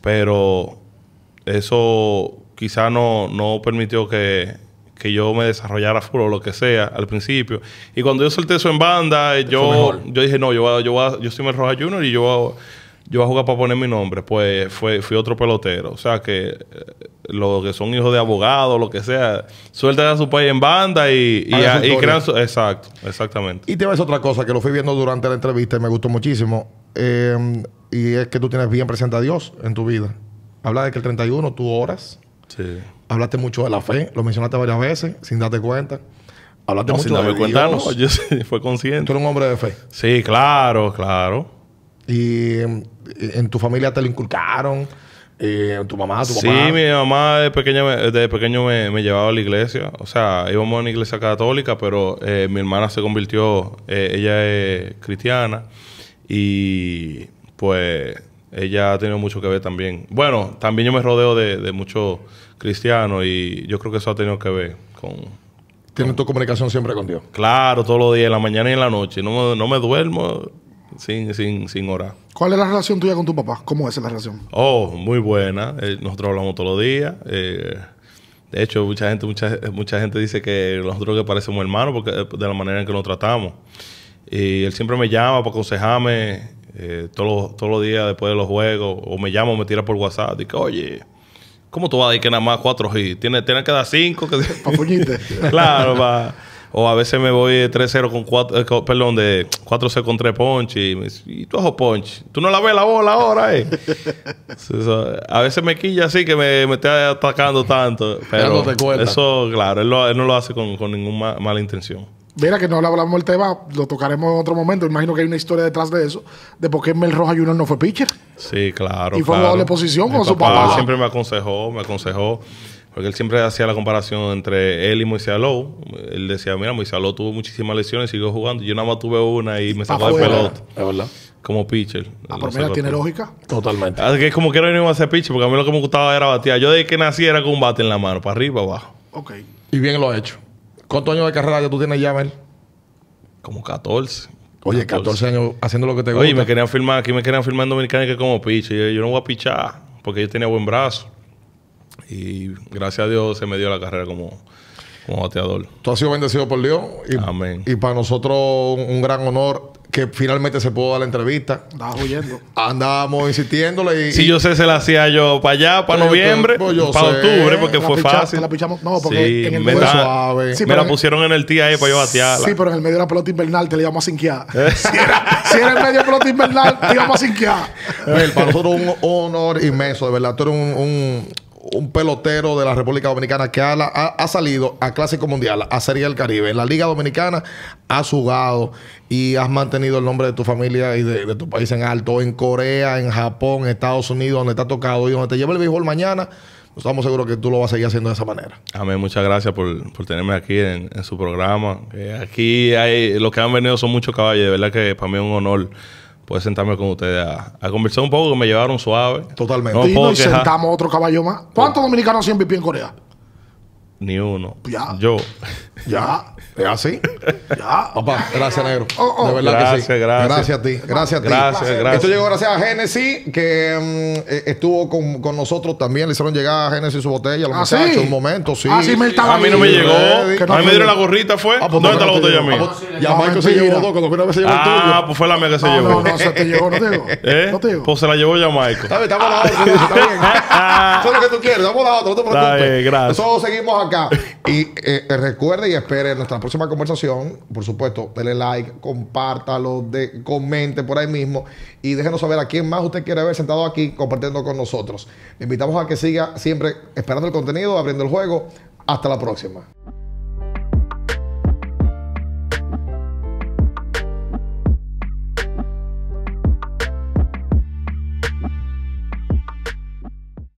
pero eso quizá no, permitió que, yo me desarrollara full o lo que sea al principio. Y cuando yo solté eso en banda, yo, yo dije, no, yo, voy yo, yo soy Mel Rojas Junior y yo voy, a, yo jugar para poner mi nombre. Pues fue, fui otro pelotero. O sea, que eh, los que son hijos de abogados, lo que sea, sueltan a su país en banda y, crean su, Exacto, exactamente. Y te decir otra cosa que lo fui viendo durante la entrevista y me gustó muchísimo. Eh, y es que tú tienes bien presente a Dios en tu vida. Habla de que el 31 tú oras. Sí. Hablaste mucho de la fe, lo mencionaste varias veces, sin darte cuenta. Hablaste no, sin darme cuenta, no, yo sí, fue consciente. Tú eres un hombre de fe. Sí, claro, claro. Y eh, en tu familia te lo inculcaron. Eh, tu mamá, tu sí, papá. Sí, mi mamá de pequeño, de pequeño me, llevaba a la iglesia. O sea, íbamos a una iglesia católica, pero eh, mi hermana se convirtió, eh, ella es cristiana. Y pues ella ha tenido mucho que ver también. Bueno, también yo me rodeo de, muchos cristianos y yo creo que eso ha tenido que ver con... Tienes tu comunicación siempre con Dios. Claro, todos los días, en la mañana y en la noche. No, no me duermo sin, sin, sin orar. ¿Cuál es la relación tuya con tu papá? ¿Cómo es la relación? Oh, muy buena. Eh, nosotros hablamos todos los días. Eh, de hecho, mucha gente, mucha, mucha gente dice que nosotros que parecemos hermanos porque eh, de la manera en que nos tratamos. Y él siempre me llama para aconsejarme eh, todos, todos los días después de los juegos, o me llamo o me tira por WhatsApp, y que, oye, ¿cómo tú vas a decir que nada más cuatro hits? Tienes, que dar cinco. Que... claro, va. O a veces me voy de 3-0 con 4, eh, perdón, de 4-0 con 3 punch y, me tú ojo punch. Tú no la ves la bola ahora, eh. a veces me quilla así que me, me está atacando tanto. Pero, eso, claro, él, no lo hace con, con ninguna mala intención. Mira que no hablamos del tema, lo tocaremos en otro momento. Imagino que hay una historia detrás de eso, de por qué Mel Roja Junior no fue pitcher. Sí, claro. Y fue claro. doble posición con su papá. Siempre me aconsejó, me aconsejó, porque él siempre hacía la comparación entre él y Moisés Aló. Él decía, mira, Moisés Aló tuvo muchísimas lesiones, Y siguió jugando. Yo nada más tuve una y me ah, sacó de pelota. Es verdad como pitcher. Ah, pero tiene lógica. Totalmente. Así ah, que como que no iba a hacer pitcher, porque a mí lo que me gustaba era batear. Yo desde que nací era con un bate en la mano, para arriba, para abajo. Ok. Y bien lo ha hecho. ¿Cuántos años de carrera que tú tienes ya, Mel? Como 14. Oye, 14 años haciendo lo que te gusta. Oye, me querían firmar, aquí me querían firmar en Dominicana que como piche. Yo, no voy a pichar porque yo tenía buen brazo. Y gracias a Dios se me dio la carrera como, como bateador. Tú has sido bendecido por Dios. Y, Amén. Y para nosotros un gran honor que finalmente se pudo dar la entrevista. Andaba huyendo. Andábamos insistiéndole y... Si yo sé, se la hacía yo para allá, para pues noviembre, pues para octubre, porque fue fácil. La No, porque en el me la pusieron en el tía ahí para yo batearla. Sí, pero en el medio de la pelota invernal te la íbamos a sinquear. Eh. Si, era, si, era, en medio de la pelota invernal, te íbamos a sinquear. para nosotros un honor inmenso, de verdad. Tú eres un un pelotero de la República Dominicana que ha, ha, salido a Clásico Mundial, a Serie del Caribe. En la Liga Dominicana has jugado y has mantenido el nombre de tu familia y de, tu país en alto. En Corea, en Japón, Estados Unidos, donde te ha tocado y donde te lleva el béisbol mañana, pues estamos seguros que tú lo vas a seguir haciendo de esa manera. Amén, muchas gracias por, tenerme aquí en, su programa. Eh, aquí hay, los que han venido son muchos caballos, de verdad que para mí es un honor poder sentarme con ustedes a, conversar un poco, que me llevaron suave. Totalmente. y, sentamos otro caballo más. ¿Cuántos dominicanos hacían VIP en Corea? ni uno. Ya. Yo. Ya. Es así. Ya. Papá, gracias, negro. Oh, oh. De verdad gracias, que sí. Gracias, gracias. a ti. Gracias a ti. Gracias, Esto llegó gracias a Genesis, que mm, eh, estuvo con, con, nosotros también. Le hicieron llegar a Genesis su botella. Lo ¿Ah, muchachos, un momento, sí. Ah, me A mí no me llegó. a mí me dieron la gorrita, fue. Ah, pues, ¿Dónde está la botella mía? Ah, pues, ya Michael se llevó dos. Cuando primera vez se llevó Ah, pues fue la mía que se llevó. No, no, se te llevó, no te digo ¿Eh? Pues se la llevó ya Michael. Está bien, no, bien. Eso es lo que tú quieres. a la otra, no te preocupes. Nosotros seguimos acá. Y eh, recuerde y espere nuestra próxima conversación. Por supuesto, denle like, compártalo, de, comente por ahí mismo y déjenos saber a quién más usted quiere ver sentado aquí compartiendo con nosotros. Le invitamos a que siga siempre esperando el contenido, abriendo el juego. Hasta la próxima.